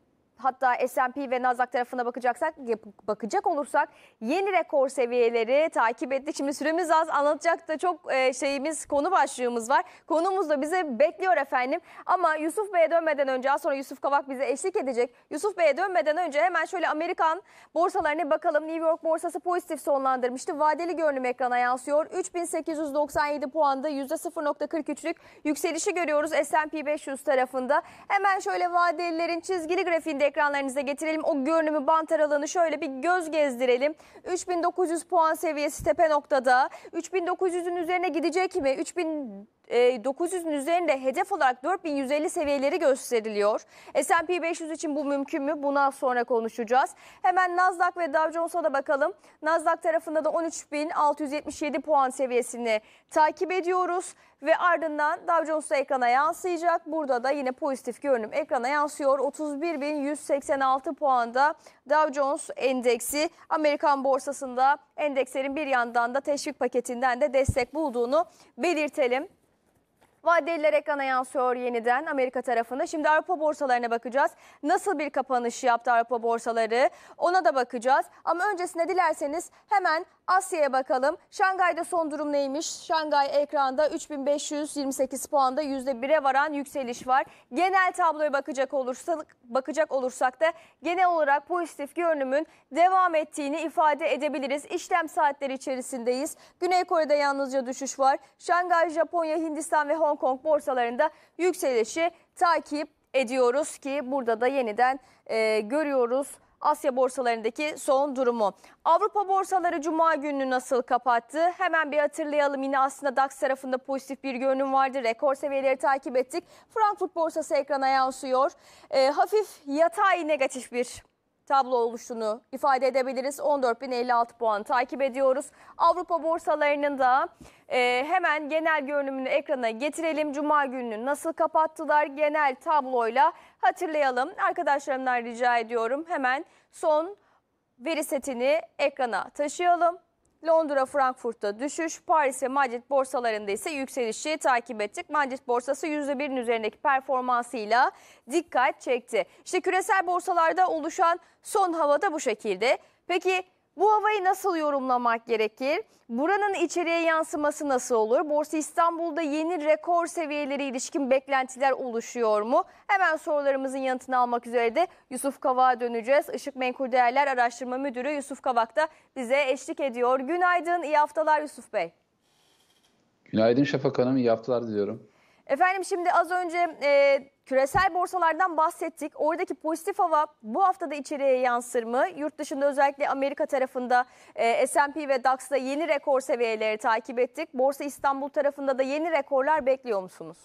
hatta S&P ve Nasdaq tarafına bakacaksak bakacak olursak yeni rekor seviyeleri takip ettik. Şimdi süremiz az anlatacak da çok e, şeyimiz konu başlığımız var. Konumuz da bize bekliyor efendim. Ama Yusuf Bey'e dönmeden önce az sonra Yusuf Kavak bize eşlik edecek. Yusuf Bey'e dönmeden önce hemen şöyle Amerikan borsalarına bakalım. New York borsası pozitif sonlandırmıştı. Vadeli görünüm ekrana yansıyor. 3897 puanda %0.43'lük yükselişi görüyoruz S&P 500 tarafında. Hemen şöyle vadelilerin çizgili grafiğinde ekranlarınıza getirelim. O görünümü bant aralığını şöyle bir göz gezdirelim. 3900 puan seviyesi tepe noktada. 3900'ün üzerine gidecek mi? 3000 900'ün e, üzerinde hedef olarak 4150 seviyeleri gösteriliyor. S&P 500 için bu mümkün mü? Buna sonra konuşacağız. Hemen Nasdaq ve Dow Jones'a da bakalım. Nasdaq tarafında da 13677 puan seviyesini takip ediyoruz ve ardından Dow Jones'a ekrana yansıyacak. Burada da yine pozitif görünüm ekrana yansıyor. 31.186 puanda Dow Jones endeksi Amerikan borsasında endekslerin bir yandan da teşvik paketinden de destek bulduğunu belirtelim. Vadeler ekrana yansıyor yeniden Amerika tarafında. Şimdi Avrupa borsalarına bakacağız. Nasıl bir kapanış yaptı Avrupa borsaları ona da bakacağız. Ama öncesinde dilerseniz hemen Asya'ya bakalım. Şangay'da son durum neymiş? Şangay ekranda 3528 puanda %1'e varan yükseliş var. Genel tabloya bakacak olursak, bakacak olursak da genel olarak pozitif görünümün devam ettiğini ifade edebiliriz. İşlem saatleri içerisindeyiz. Güney Kore'de yalnızca düşüş var. Şangay, Japonya, Hindistan ve Hong Hong Kong borsalarında yükselişi takip ediyoruz ki burada da yeniden e, görüyoruz. Asya borsalarındaki son durumu. Avrupa borsaları cuma gününü nasıl kapattı? Hemen bir hatırlayalım. Yine aslında DAX tarafında pozitif bir görünüm vardı. Rekor seviyeleri takip ettik. Frankfurt borsası ekrana yansıyor. E, hafif yatay negatif bir tablo oluşunu ifade edebiliriz. 14.056 puan takip ediyoruz. Avrupa borsalarının da e, hemen genel görünümünü ekrana getirelim. Cuma gününü nasıl kapattılar genel tabloyla hatırlayalım. Arkadaşlarımdan rica ediyorum hemen son veri setini ekrana taşıyalım. Londra, Frankfurt'ta düşüş, Paris ve Madrid borsalarında ise yükselişi takip ettik. Madrid borsası %1'in üzerindeki performansıyla dikkat çekti. İşte küresel borsalarda oluşan son havada bu şekilde. Peki bu havayı nasıl yorumlamak gerekir? Buranın içeriye yansıması nasıl olur? Borsa İstanbul'da yeni rekor seviyeleri ilişkin beklentiler oluşuyor mu? Hemen sorularımızın yanıtını almak üzere de Yusuf Kavak'a döneceğiz. Işık Menkul Değerler Araştırma Müdürü Yusuf Kavak da bize eşlik ediyor. Günaydın, iyi haftalar Yusuf Bey. Günaydın Şafak Hanım, iyi haftalar diliyorum. Efendim şimdi az önce e, Küresel borsalardan bahsettik. Oradaki pozitif hava bu haftada içeriye yansır mı? Yurt dışında özellikle Amerika tarafında e, S&P ve DAX'da yeni rekor seviyeleri takip ettik. Borsa İstanbul tarafında da yeni rekorlar bekliyor musunuz?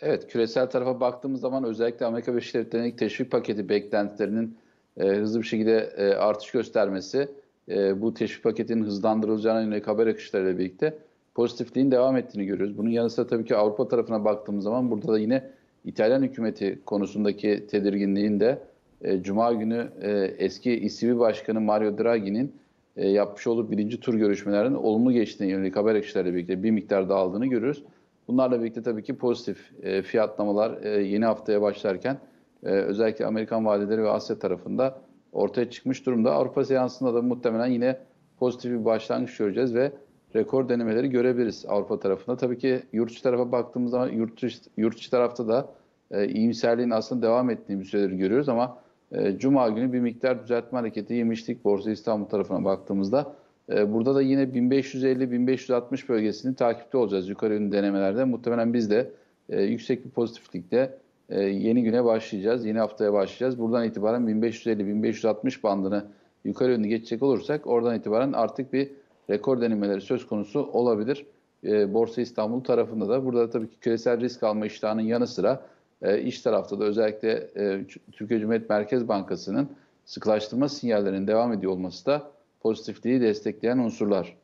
Evet, küresel tarafa baktığımız zaman özellikle Amerika Birleşik Devletleri'nin teşvik paketi beklentilerinin e, hızlı bir şekilde e, artış göstermesi, e, bu teşvik paketinin hızlandırılacağına yönelik haber akışlarıyla birlikte pozitifliğin devam ettiğini görüyoruz. Bunun yanı sıra tabii ki Avrupa tarafına baktığımız zaman burada da yine İtalyan hükümeti konusundaki tedirginliğin de e, Cuma günü e, eski İSİBİ Başkanı Mario Draghi'nin e, yapmış olduğu birinci tur görüşmelerinin olumlu geçtiğini yönelik haber akışlarıyla birlikte bir miktar dağıldığını görüyoruz. Bunlarla birlikte tabii ki pozitif e, fiyatlamalar e, yeni haftaya başlarken e, özellikle Amerikan vadeleri ve Asya tarafında ortaya çıkmış durumda. Avrupa seansında da muhtemelen yine pozitif bir başlangıç göreceğiz ve rekor denemeleri görebiliriz Avrupa tarafında. Tabii ki yurt dışı tarafa baktığımız zaman yurt dışı, yurt dışı tarafta da e, iyimserliğin aslında devam ettiği bir süredir görüyoruz ama e, Cuma günü bir miktar düzeltme hareketi yemiştik Borsa İstanbul tarafına baktığımızda. E, burada da yine 1550-1560 bölgesini takipte olacağız yukarı yönlü denemelerde. Muhtemelen biz de e, yüksek bir pozitiflikte e, yeni güne başlayacağız, yeni haftaya başlayacağız. Buradan itibaren 1550-1560 bandını yukarı yönlü geçecek olursak oradan itibaren artık bir rekor denilmeleri söz konusu olabilir. E, Borsa İstanbul tarafında da burada tabii ki küresel risk alma iştahının yanı sıra e, iş tarafta da özellikle e, Türkiye Cumhuriyet Merkez Bankası'nın sıklaştırma sinyallerinin devam ediyor olması da pozitifliği destekleyen unsurlar.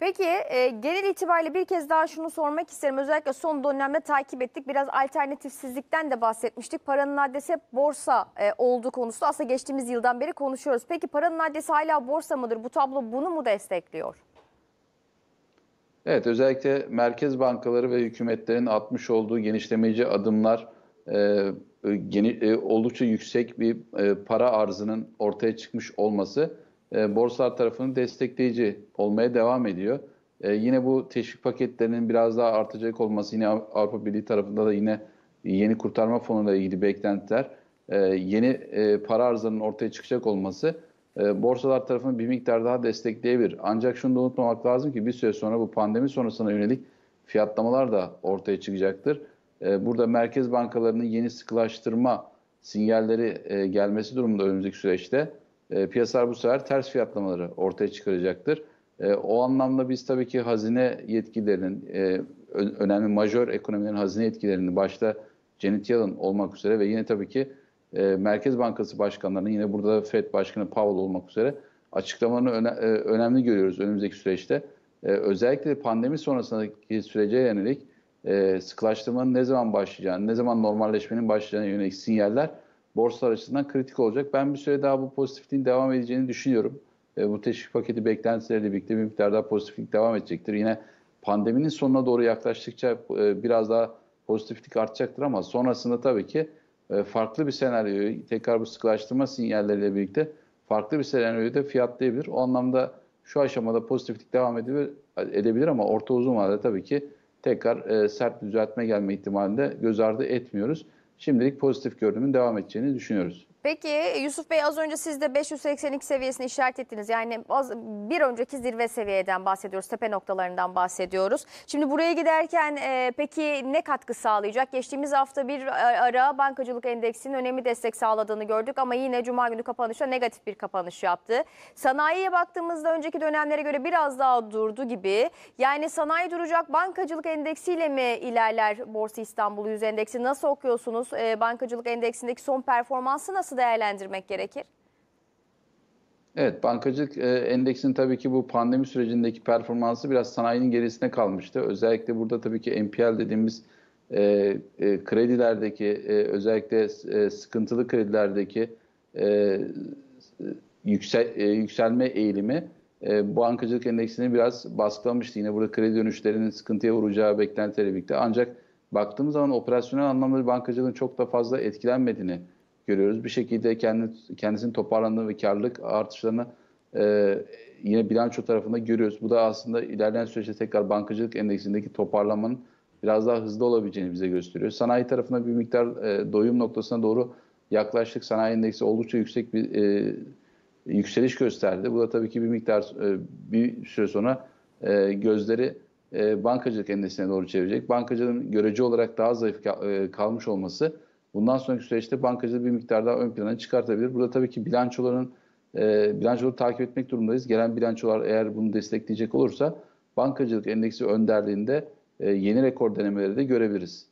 Peki e, genel itibariyle bir kez daha şunu sormak isterim. Özellikle son dönemde takip ettik. Biraz alternatifsizlikten de bahsetmiştik. Paranın adresi hep borsa e, olduğu konusu. Aslında geçtiğimiz yıldan beri konuşuyoruz. Peki paranın adresi hala borsa mıdır? Bu tablo bunu mu destekliyor? Evet özellikle merkez bankaları ve hükümetlerin atmış olduğu genişlemeci adımlar e, geni, e, oldukça yüksek bir e, para arzının ortaya çıkmış olması e, borsalar tarafının destekleyici olmaya devam ediyor. E, yine bu teşvik paketlerinin biraz daha artacak olması yine Avrupa Birliği tarafında da yine yeni kurtarma fonuyla ilgili beklentiler, e, yeni e, para arzının ortaya çıkacak olması e, borsalar tarafını bir miktar daha destekleyebilir. Ancak şunu da unutmamak lazım ki bir süre sonra bu pandemi sonrasına yönelik fiyatlamalar da ortaya çıkacaktır. E, burada merkez bankalarının yeni sıkılaştırma sinyalleri e, gelmesi durumunda önümüzdeki süreçte e, piyasalar bu sefer ters fiyatlamaları ortaya çıkaracaktır. E, o anlamda biz tabii ki hazine yetkilerinin, e, önemli majör ekonomilerin hazine yetkilerini başta Janet Yellen olmak üzere ve yine tabii ki e, Merkez Bankası başkanlarının yine burada FED Başkanı Powell olmak üzere açıklamalarını öne, e, önemli görüyoruz önümüzdeki süreçte. E, özellikle pandemi sonrasındaki sürece yönelik e, sıkılaştırmanın ne zaman başlayacağını, ne zaman normalleşmenin başlayacağına yönelik sinyaller borsalar açısından kritik olacak. Ben bir süre daha bu pozitifliğin devam edeceğini düşünüyorum. E, bu teşvik paketi beklentileriyle birlikte bir miktar daha pozitiflik devam edecektir. Yine pandeminin sonuna doğru yaklaştıkça e, biraz daha pozitiflik artacaktır ama sonrasında tabii ki e, farklı bir senaryo, tekrar bu sıkılaştırma sinyalleriyle birlikte farklı bir senaryoyu da fiyatlayabilir. O anlamda şu aşamada pozitiflik devam edebilir, edebilir ama orta uzun vadede tabii ki tekrar e, sert düzeltme gelme ihtimalinde göz ardı etmiyoruz şimdilik pozitif görünümün devam edeceğini düşünüyoruz. Peki Yusuf Bey az önce siz de 582 seviyesini işaret ettiniz. Yani az, bir önceki zirve seviyeden bahsediyoruz, tepe noktalarından bahsediyoruz. Şimdi buraya giderken e, peki ne katkı sağlayacak? Geçtiğimiz hafta bir e, ara bankacılık endeksinin önemli destek sağladığını gördük ama yine Cuma günü kapanışta negatif bir kapanış yaptı. Sanayiye baktığımızda önceki dönemlere göre biraz daha durdu gibi. Yani sanayi duracak bankacılık endeksiyle mi ilerler Borsa İstanbul Yüz Endeksi? Nasıl okuyorsunuz? E, bankacılık endeksindeki son performansı nasıl? nasıl değerlendirmek gerekir? Evet, bankacılık e, endeksinin tabii ki bu pandemi sürecindeki performansı biraz sanayinin gerisine kalmıştı. Özellikle burada tabii ki NPL dediğimiz e, e, kredilerdeki, e, özellikle e, sıkıntılı kredilerdeki e, yüksel, e, yükselme eğilimi e, bankacılık endeksini biraz baskılamıştı. Yine burada kredi dönüşlerinin sıkıntıya vuracağı beklentileri birlikte. Ancak baktığımız zaman operasyonel anlamda bankacılığın çok da fazla etkilenmediğini görüyoruz. Bir şekilde kendi, kendisini toparlandığını ve karlılık artışlarını e, yine bilanço tarafında görüyoruz. Bu da aslında ilerleyen süreçte tekrar bankacılık endeksindeki toparlamanın biraz daha hızlı olabileceğini bize gösteriyor. Sanayi tarafında bir miktar e, doyum noktasına doğru yaklaştık. Sanayi endeksi oldukça yüksek bir e, yükseliş gösterdi. Bu da tabii ki bir miktar e, bir süre sonra e, gözleri e, bankacılık endeksine doğru çevirecek. Bankacılığın görece olarak daha zayıf e, kalmış olması Bundan sonraki süreçte bankacılığı bir miktar daha ön plana çıkartabilir. Burada tabii ki bilançoların e, bilançoları takip etmek durumundayız. Gelen bilançolar eğer bunu destekleyecek olursa bankacılık endeksi önderliğinde e, yeni rekor denemeleri de görebiliriz.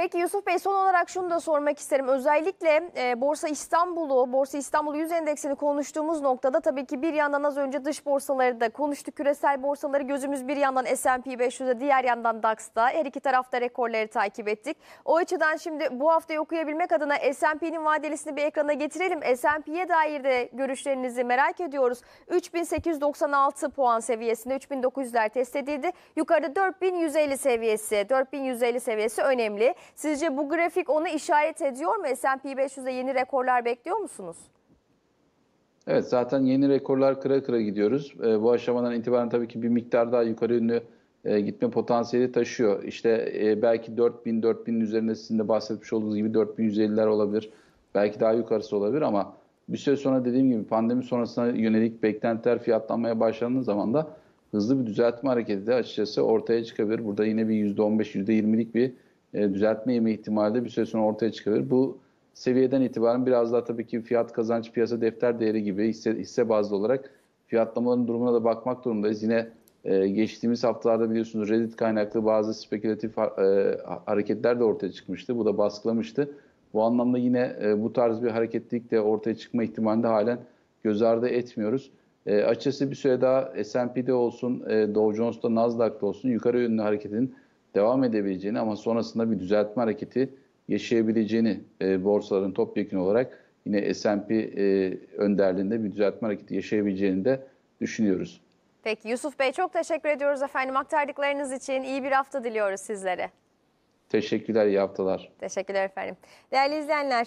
Peki Yusuf Bey son olarak şunu da sormak isterim. Özellikle e, Borsa İstanbul'u, Borsa İstanbul yüz endeksini konuştuğumuz noktada tabii ki bir yandan az önce dış borsaları da konuştuk. Küresel borsaları gözümüz bir yandan S&P 500'e diğer yandan DAX'ta. Her iki tarafta rekorları takip ettik. O açıdan şimdi bu hafta okuyabilmek adına S&P'nin vadelisini bir ekrana getirelim. S&P'ye dair de görüşlerinizi merak ediyoruz. 3896 puan seviyesinde 3900'ler test edildi. Yukarıda 4150 seviyesi, 4150 seviyesi önemli. Sizce bu grafik ona işaret ediyor mu? S&P 500'e yeni rekorlar bekliyor musunuz? Evet zaten yeni rekorlar kıra kıra gidiyoruz. E, bu aşamadan itibaren tabii ki bir miktar daha yukarı yönlü e, gitme potansiyeli taşıyor. İşte e, belki 4000 4000'in üzerinde sizin de bahsetmiş olduğunuz gibi 4150'ler olabilir. Belki daha yukarısı olabilir ama bir süre sonra dediğim gibi pandemi sonrasına yönelik beklentiler fiyatlanmaya başlandığı zaman da hızlı bir düzeltme hareketi de açıkçası ortaya çıkabilir. Burada yine bir %15 %20'lik bir e, düzeltme yeme ihtimali de bir süre sonra ortaya çıkabilir. Bu seviyeden itibaren biraz daha tabii ki fiyat kazanç piyasa defter değeri gibi hisse, hisse bazlı olarak fiyatlamaların durumuna da bakmak durumundayız. Yine e, geçtiğimiz haftalarda biliyorsunuz Reddit kaynaklı bazı spekülatif e, hareketler de ortaya çıkmıştı. Bu da baskılamıştı. Bu anlamda yine e, bu tarz bir hareketlilik de ortaya çıkma ihtimalini halen göz ardı etmiyoruz. E, açıkçası bir süre daha S&P'de olsun, e, Dow Jones'ta, Nasdaq'ta olsun yukarı yönlü hareketin devam edebileceğini ama sonrasında bir düzeltme hareketi yaşayabileceğini e, borsaların topyekun olarak yine S&P e, önderliğinde bir düzeltme hareketi yaşayabileceğini de düşünüyoruz. Peki Yusuf Bey çok teşekkür ediyoruz efendim aktardıklarınız için. iyi bir hafta diliyoruz sizlere. Teşekkürler, iyi haftalar. Teşekkürler efendim. Değerli izleyenler,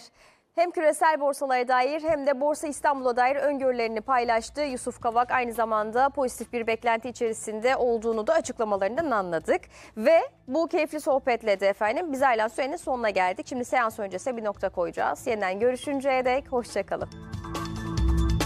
hem küresel borsalara dair hem de Borsa İstanbul'a dair öngörülerini paylaştı. Yusuf Kavak aynı zamanda pozitif bir beklenti içerisinde olduğunu da açıklamalarından anladık. Ve bu keyifli sohbetle de efendim biz aylan sürenin sonuna geldik. Şimdi seans öncesi bir nokta koyacağız. Yeniden görüşünceye dek hoşçakalın.